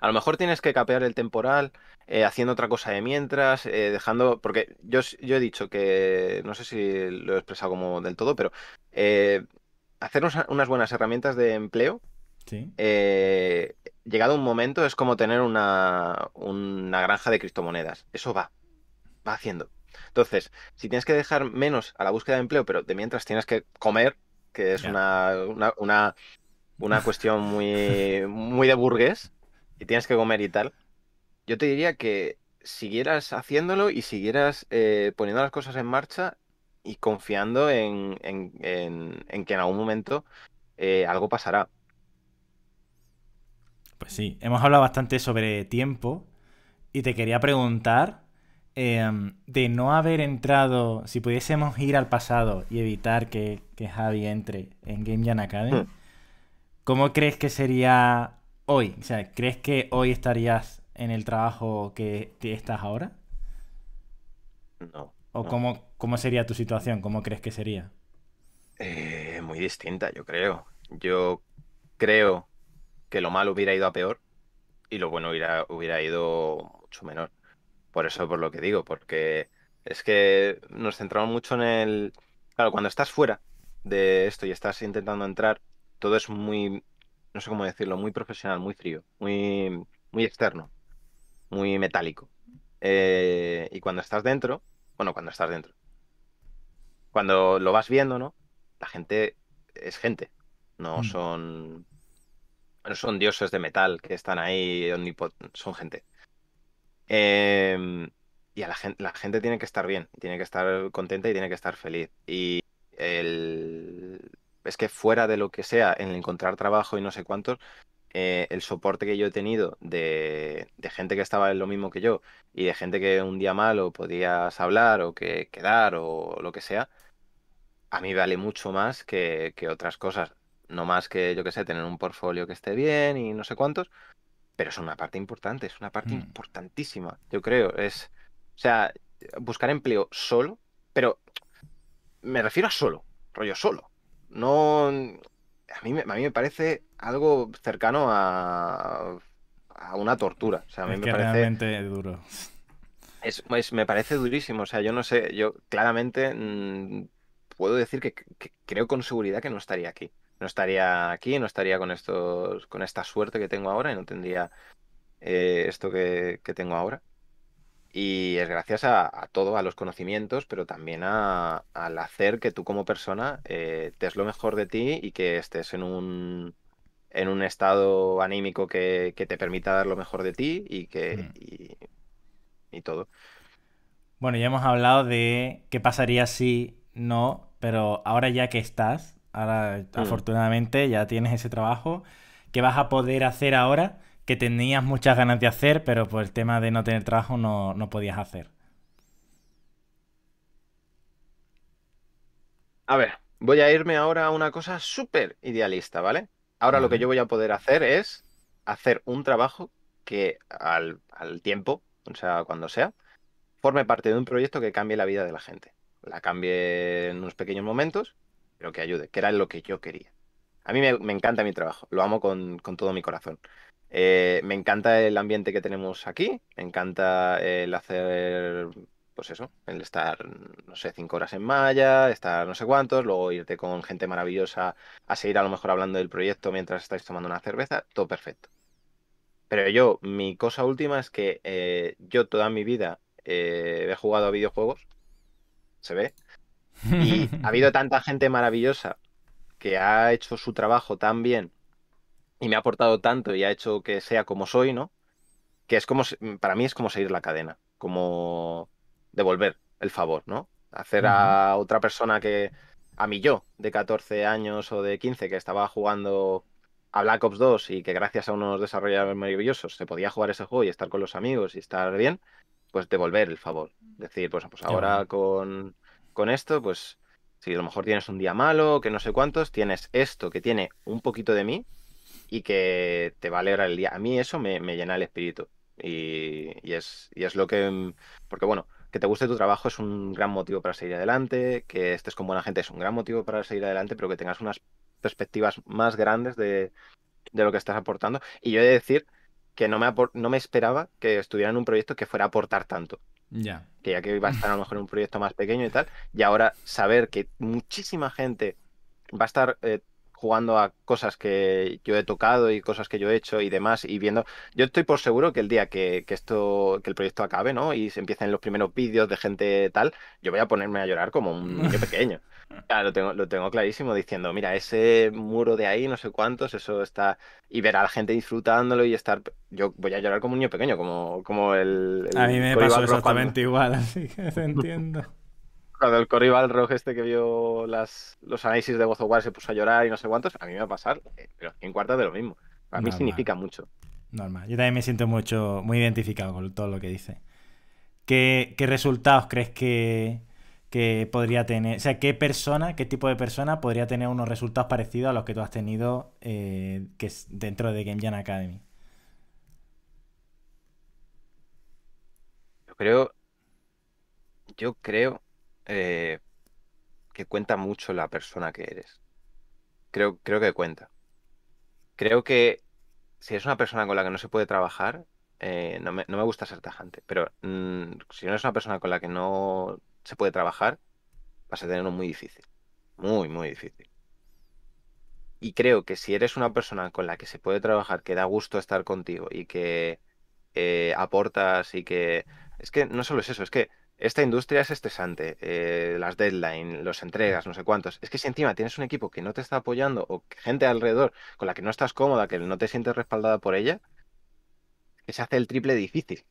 A lo mejor tienes que capear el temporal eh, haciendo otra cosa de mientras, eh, dejando. Porque yo, yo he dicho que. No sé si lo he expresado como del todo, pero. Eh, hacer hacernos unas buenas herramientas de empleo. Sí. llegado un momento es como tener una, granja de criptomonedas. Eso va. Va haciendo. Entonces, si tienes que dejar menos a la búsqueda de empleo, pero de mientras tienes que comer, que es una, una, una cuestión muy, muy de burgués y tienes que comer y tal, yo te diría que siguieras haciéndolo y siguieras eh, poniendo las cosas en marcha y confiando en, que en algún momento eh, algo pasará. Pues sí, hemos hablado bastante sobre tiempo y te quería preguntar em, de no haber entrado, si pudiésemos ir al pasado y evitar que, que Javi entre en Game Jam Academy, hmm. ¿cómo crees que sería hoy? O sea, ¿crees que hoy estarías en el trabajo que estás ahora? No. ¿O Cómo, sería tu situación? ¿Cómo crees que sería? Eh, muy distinta, yo creo. Yo creo que lo malo hubiera ido a peor y lo bueno hubiera, hubiera ido mucho menor. Por eso, por lo que digo, porque es que nos centramos mucho en el... Claro, cuando estás fuera de esto y estás intentando entrar, todo es muy no sé cómo decirlo, muy profesional, muy frío, muy, muy externo, muy metálico. Eh, y cuando estás dentro, bueno, cuando estás dentro, cuando lo vas viendo, ¿no? La gente es gente, no mm. son no son dioses de metal que están ahí son gente. Em, y a la gente, la gente tiene que estar bien, tiene que estar contenta y tiene que estar feliz. Y el, es que fuera de lo que sea, en encontrar trabajo y no sé cuántos, eh, el soporte que yo he tenido de, gente que estaba en lo mismo que yo y de gente que un día malo podías hablar o que quedar o lo que sea, a mí vale mucho más que, otras cosas. No más que, yo que sé, tener un portfolio que esté bien y no sé cuántos, pero es una parte importante, es una parte mm. importantísima, yo creo. Es, o sea, buscar empleo solo, pero me refiero a solo, rollo solo. No. A mí, a me parece algo cercano a, a una tortura. es me parece. duro. Es, me parece durísimo. O sea, yo no sé. Yo claramente mm, puedo decir que, creo con seguridad que no estaría aquí. No estaría aquí, no estaría con estos, con esta suerte que tengo ahora y no tendría eh, esto que tengo ahora. Y es gracias a, todo, a los conocimientos, pero también a, al hacer que tú como persona te eh, es lo mejor de ti y que estés en un, en un estado anímico que, te permita dar lo mejor de ti y que mm. y, todo. Bueno, ya hemos hablado de qué pasaría si no, pero ahora ya que estás, ahora mm. afortunadamente ya tienes ese trabajo, ¿qué vas a poder hacer ahora que tenías muchas ganas de hacer, pero por el tema de no tener trabajo no, no podías hacer? A ver, voy a irme ahora a una cosa súper idealista, ¿vale? Ahora lo que yo voy a poder hacer es hacer un trabajo que al, tiempo, o sea, cuando sea, forme parte de un proyecto que cambie la vida de la gente. La cambie en unos pequeños momentos, pero que ayude, que era lo que yo quería. A mí me, me encanta mi trabajo, lo amo con, con todo mi corazón. Eh, me encanta el ambiente que tenemos aquí, me encanta el hacer, pues eso, el estar, no sé, cinco horas en Maya, estar no sé cuántos, luego irte con gente maravillosa a seguir a lo mejor hablando del proyecto mientras estáis tomando una cerveza, todo perfecto. Pero yo, mi cosa última es que eh, yo toda mi vida eh, he jugado a videojuegos, se ve, y ha habido tanta gente maravillosa que ha hecho su trabajo tan bien y me ha aportado tanto y ha hecho que sea como soy, ¿no? Que es como, para mí es como seguir la cadena, como devolver el favor, ¿no? Hacer a otra persona que, a mí yo de 14 años o de 15 que estaba jugando a Black Ops 2 y que gracias a unos desarrolladores maravillosos se podía jugar ese juego y estar con los amigos y estar bien, pues devolver el favor. Decir, pues, pues ahora con, con esto, pues si a lo mejor tienes un día malo, que no sé cuántos, tienes esto que tiene un poquito de mí, y que te va a alegrar el día. A mí eso me, llena el espíritu y, es, es lo que... Mm, porque bueno, que te guste tu trabajo es un gran motivo para seguir adelante, que estés con buena gente es un gran motivo para seguir adelante, pero que tengas unas perspectivas más grandes de, lo que estás aportando. Y yo he de decir que no me, no me esperaba que estuviera en un proyecto que fuera a aportar tanto. Ya. Que ya que iba a estar a lo mejor un proyecto más pequeño y tal, y ahora saber que muchísima gente va a estar eh, jugando a cosas que yo he tocado y cosas que yo he hecho y demás y viendo. Yo estoy por seguro que el día que, esto, que el proyecto acabe, ¿no? Y se empiecen los primeros vídeos de gente tal, yo voy a ponerme a llorar como un niño pequeño. lo tengo, clarísimo diciendo, mira, ese muro de ahí, no sé cuántos, eso está. Y ver a la gente disfrutándolo y estar. Yo voy a llorar como un niño pequeño, como, como el, A mí me pasó exactamente igual, así que te entiendo. Cuando el corribal Rojo este que vio las, los análisis de God War se puso a llorar y no sé cuántos, a mí me va a pasar, eh, pero en cuartas de lo mismo. A mí significa mucho. Normal. Yo también me siento mucho, muy identificado con todo lo que dice. ¿Qué, resultados crees que, podría tener? O sea, ¿qué persona, qué tipo de persona podría tener unos resultados parecidos a los que tú has tenido eh, que dentro de Game Jam Academy? Yo creo. Yo creo eh, que cuenta mucho la persona que eres. Creo, creo que cuenta. Creo que si es una persona con la que no se puede trabajar, eh, no, me, gusta ser tajante, pero mm, si no es una persona con la que no se puede trabajar, vas a tenerlo muy difícil. Muy, muy difícil. Y creo que si eres una persona con la que se puede trabajar, que da gusto estar contigo y que eh, aportas y que... Es que no solo es eso, es que esta industria es estresante, eh, las deadlines, los entregas, no sé cuántos. Es que si encima tienes un equipo que no te está apoyando o gente alrededor con la que no estás cómoda, que no te sientes respaldada por ella, se hace el triple difícil.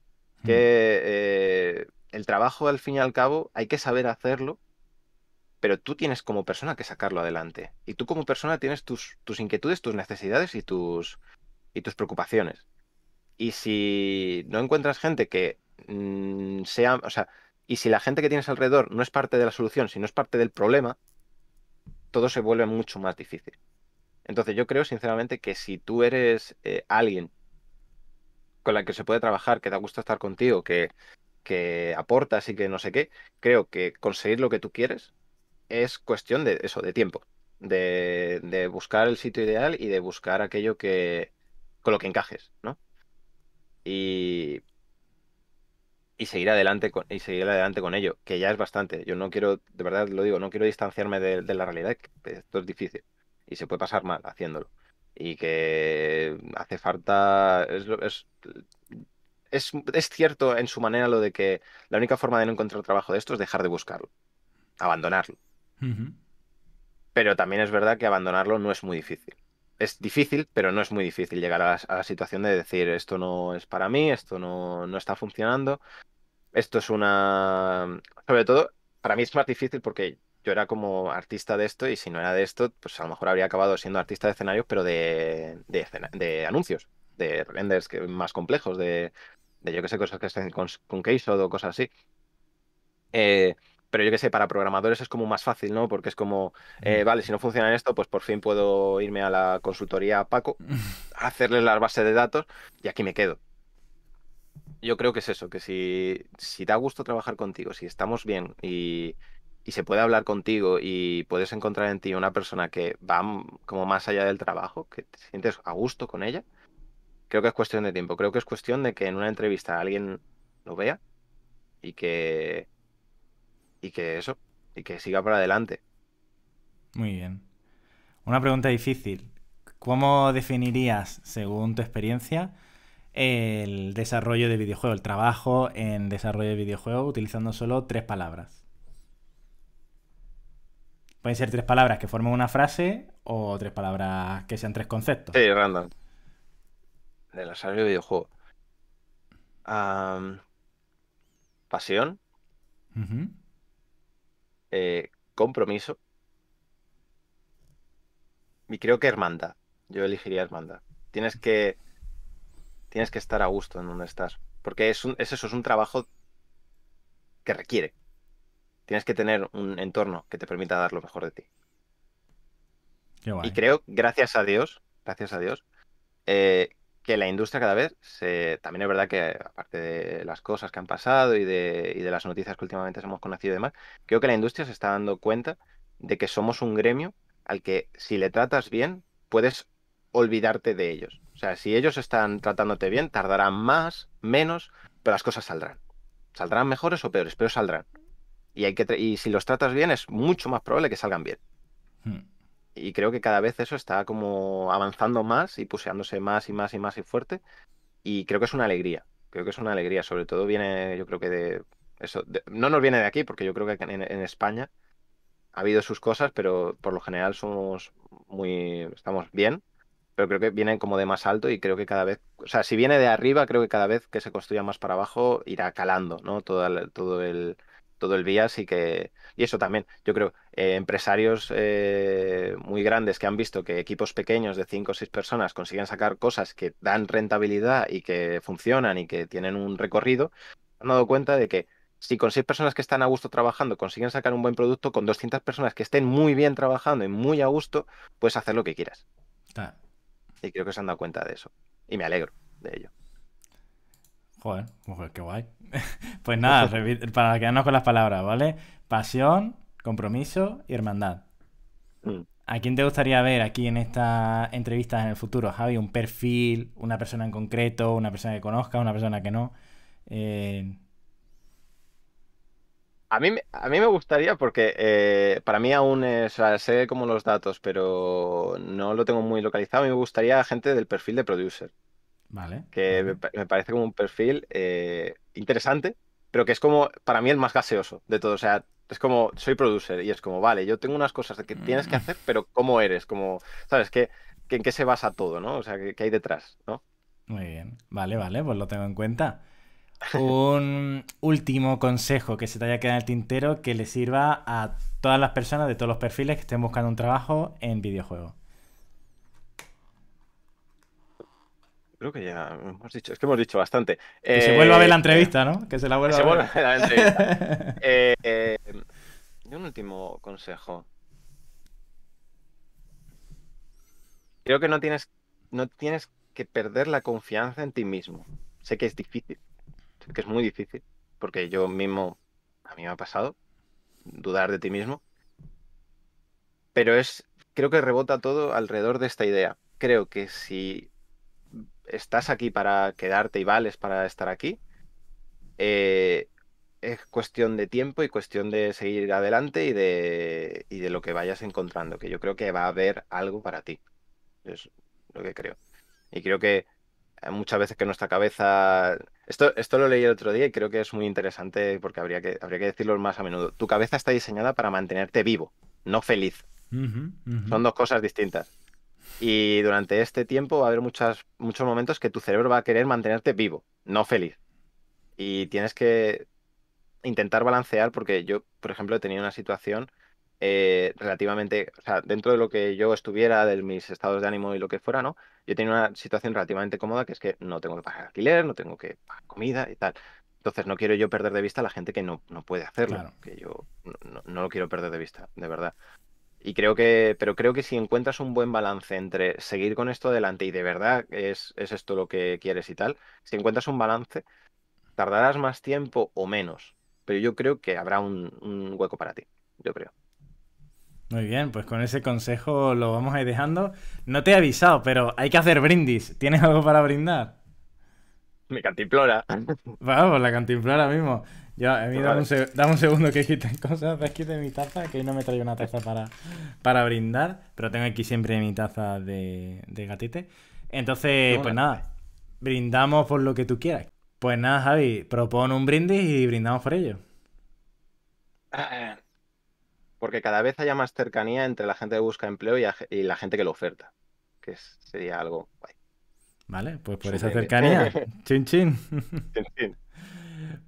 Que mm. eh, el trabajo al fin y al cabo hay que saber hacerlo, pero tú tienes como persona que sacarlo adelante. Y tú como persona tienes tus, inquietudes, tus necesidades y tus, y tus preocupaciones. Y si no encuentras gente que mm, sea, o sea, y si la gente que tienes alrededor no es parte de la solución, sino es parte del problema, todo se vuelve mucho más difícil. Entonces yo creo sinceramente que si tú eres eh, alguien con la que se puede trabajar, que da gusto estar contigo, que, aportas y que no sé qué, creo que conseguir lo que tú quieres es cuestión de eso, de tiempo, de, de buscar el sitio ideal y de buscar aquello que con lo que encajes, ¿no? Y y seguir adelante con, y seguir adelante con ello, que ya es bastante. Yo no quiero, de verdad lo digo, no quiero distanciarme de, la realidad, que esto es difícil y se puede pasar mal haciéndolo. Y que hace falta. Es, cierto en su manera lo de que la única forma de no encontrar trabajo de esto es dejar de buscarlo, abandonarlo. Pero también es verdad que abandonarlo no es muy difícil es difícil, pero no es muy difícil llegar a la, situación de decir esto no es para mí, esto no, está funcionando. Esto es una. Sobre todo, para mí es más difícil porque yo era como artista de esto y si no era de esto, pues a lo mejor habría acabado siendo artista de escenarios, pero de, de, de anuncios, de renders que, más complejos, de, yo que sé, cosas que estén con, con o cosas así. Eh, pero yo que sé, para programadores es como más fácil, ¿no? Porque es como, eh, mm. vale, si no funciona esto, pues por fin puedo irme a la consultoría Paco, hacerle hacerles las bases de datos y aquí me quedo. Yo creo que es eso, que si, si da gusto trabajar contigo, si estamos bien y, y se puede hablar contigo y puedes encontrar en ti una persona que va como más allá del trabajo, que te sientes a gusto con ella, creo que es cuestión de tiempo. Creo que es cuestión de que en una entrevista alguien lo vea y que, y que eso, y que siga para adelante. Muy bien. Una pregunta difícil. ¿Cómo definirías, según tu experiencia, el desarrollo de videojuego, el trabajo en desarrollo de videojuego utilizando solo tres palabras? Pueden ser tres palabras que formen una frase o tres palabras que sean tres conceptos. Sí, random. Del desarrollo de videojuego. pasión. Eh, compromiso. Y creo que hermandad. Yo elegiría hermandad. Tienes que, tienes que estar a gusto en donde estás. Porque es, un, eso, es un trabajo que requiere. Tienes que tener un entorno que te permita dar lo mejor de ti. Y creo, gracias a Dios, gracias a Dios, eh, que la industria cada vez se... También es verdad que, aparte de las cosas que han pasado y de, las noticias que últimamente hemos conocido y demás, creo que la industria se está dando cuenta de que somos un gremio al que, si le tratas bien, puedes olvidarte de ellos. O sea, si ellos están tratándote bien, tardarán más, menos, pero las cosas saldrán. Saldrán mejores o peores, pero saldrán. Y, hay que si los tratas bien, es mucho más probable que salgan bien. Hmm y creo que cada vez eso está como avanzando más y puseándose más y más y más y fuerte. Y creo que es una alegría. Creo que es una alegría. Sobre todo viene, yo creo que de. Eso, no nos viene de aquí, porque yo creo que en, España ha habido sus cosas, pero por lo general somos muy. estamos bien. Pero creo que viene como de más alto y creo que cada vez. O sea, si viene de arriba, creo que cada vez que se construya más para abajo irá calando, ¿no? Todo todo el todo el día, así que... Y eso también, yo creo, eh, empresarios eh, muy grandes que han visto que equipos pequeños de 5 o 6 personas consiguen sacar cosas que dan rentabilidad y que funcionan y que tienen un recorrido, han dado cuenta de que si con 6 personas que están a gusto trabajando consiguen sacar un buen producto, con 200 personas que estén muy bien trabajando y muy a gusto, puedes hacer lo que quieras. Y creo que se han dado cuenta de eso. Y me alegro de ello. Joder, qué guay. pues nada, para quedarnos con las palabras, ¿vale? Pasión, compromiso y hermandad. Mm. ¿A quién te gustaría ver aquí en esta entrevista en el futuro, Javi? ¿Un perfil, una persona en concreto, una persona que conozca, una persona que no? Eh, a mí, a mí me gustaría porque eh, para mí aún sé como los datos, pero no lo tengo muy localizado. A mí me gustaría gente del perfil de producer. Que me, parece como un perfil eh, interesante, pero que es como, para mí, el más gaseoso de todo. O sea, es como, soy producer y es como, vale, yo tengo unas cosas que tienes que mm. hacer, pero ¿cómo eres? Como, ¿sabes? que, en qué se basa todo, no? O sea, ¿qué, hay detrás, no? Muy bien. Vale, vale, pues lo tengo en cuenta. Un último consejo que se te haya quedado en el tintero que le sirva a todas las personas de todos los perfiles que estén buscando un trabajo en videojuego Creo que ya hemos dicho, es que hemos dicho bastante. Que se vuelva a ver la eh, entrevista, ¿no? Que se la vuelva a ver. Se vuelva a ver la entrevista. Eh, eh, un último consejo. Creo que no tienes, no tienes que perder la confianza en ti mismo. Sé que es difícil, sé que es muy difícil, porque yo mismo, a mí me ha pasado dudar de ti mismo. Pero es, creo que rebota todo alrededor de esta idea. Creo que si estás aquí para quedarte y vales para estar aquí. Eh, es cuestión de tiempo y cuestión de seguir adelante y de, de lo que vayas encontrando, que yo creo que va a haber algo para ti. Es lo que creo. Y creo que eh, muchas veces que nuestra cabeza... Esto, esto lo leí el otro día y creo que es muy interesante porque habría que, habría que decirlo más a menudo. Tu cabeza está diseñada para mantenerte vivo, no feliz. Son dos cosas distintas. Y durante este tiempo va a haber muchas, muchos momentos que tu cerebro va a querer mantenerte vivo, no feliz. Y tienes que intentar balancear, porque yo, por ejemplo, he tenido una situación eh, relativamente, o sea, dentro de lo que yo estuviera, de mis estados de ánimo y lo que fuera, ¿no? Yo tenía una situación relativamente cómoda, que es que no tengo que pagar alquiler, no tengo que pagar comida y tal. Entonces no quiero yo perder de vista a la gente que no, no puede hacerlo, que yo no, no, lo quiero perder de vista, de verdad. Y creo que, pero creo que si encuentras un buen balance entre seguir con esto adelante y de verdad es, es esto lo que quieres y tal, si encuentras un balance, tardarás más tiempo o menos. Pero yo creo que habrá un, un hueco para ti, yo creo. Muy bien, pues con ese consejo lo vamos a ir dejando. No te he avisado, pero hay que hacer brindis. ¿Tienes algo para brindar? Mi cantimplora. Vamos, la cantimplora mismo. Ya, a mí dame un, segundo que quiten cosas de aquí mi taza, que hoy no me traigo una taza para, para brindar, pero tengo aquí siempre mi taza de, de Entonces, pues nada, brindamos por lo que tú quieras. Pues nada, Javi, propon un brindis y brindamos por ello. Ah, porque cada vez haya más cercanía entre la gente que busca empleo y, la gente que lo oferta, que sería algo guay. Vale, pues por esa cercanía. chin, chin. chin, chin.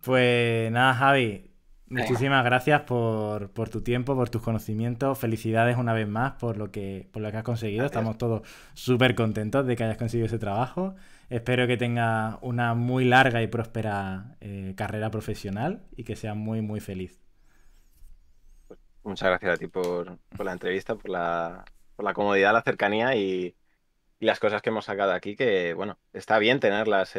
Pues nada, Javi, muchísimas gracias por, tu tiempo, por tus conocimientos. Felicidades una vez más por lo que, por lo que has conseguido. Estamos todos súper contentos de que hayas conseguido ese trabajo. Espero que tengas una muy larga y próspera eh, carrera profesional y que seas muy, muy feliz. Muchas gracias a ti por, la entrevista, por la, por la comodidad, la cercanía y, las cosas que hemos sacado aquí, que bueno, está bien tenerlas.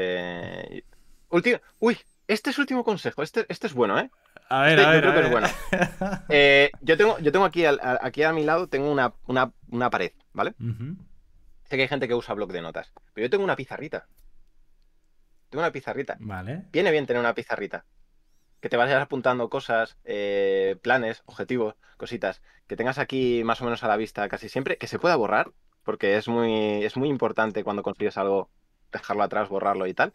Última, eh, Uy, este es último consejo, este, este, es bueno, ¿eh? A ver, este a ver, yo creo que es bueno. Eh, yo tengo, yo tengo aquí, aquí a mi lado tengo una, pared, ¿vale? Sé que hay gente que usa bloc de notas, pero yo tengo una pizarrita. Tengo una pizarrita. Vale. Viene bien tener una pizarrita. Que te vayas apuntando cosas, eh, planes, objetivos, cositas. Que tengas aquí más o menos a la vista casi siempre. Que se pueda borrar, porque es muy, es muy importante cuando consigues algo, dejarlo atrás, borrarlo y tal.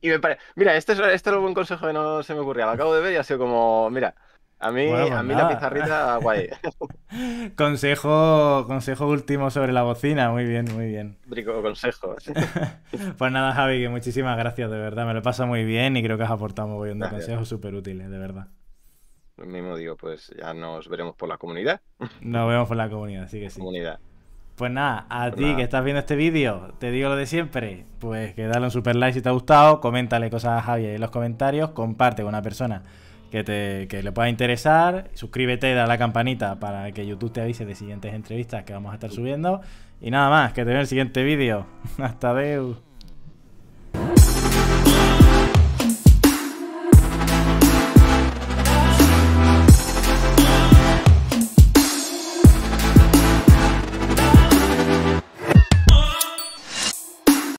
Y me parece, Mira, este es, este un buen consejo que no se me ocurría. Lo acabo de ver y ha sido como, mira, a mí, pues la pizarrita, guay. consejo, consejo último sobre la bocina. Muy bien, muy bien. Brico consejo. pues nada, Javi, que muchísimas gracias, de verdad. Me lo pasa muy bien y creo que has aportado un montón de consejos súper útiles, de verdad. Lo mismo digo, pues ya nos veremos por la comunidad. Nos vemos por la comunidad, sí que sí. Comunidad. Pues nada, a pues ti que estás viendo este vídeo, te digo lo de siempre, pues que dale un super like si te ha gustado, coméntale cosas a Javier en los comentarios, comparte con una persona que, te, que le pueda interesar, suscríbete, da la campanita para que YouTube te avise de siguientes entrevistas que vamos a estar subiendo. Y nada más, que te veo en el siguiente vídeo. Hasta luego.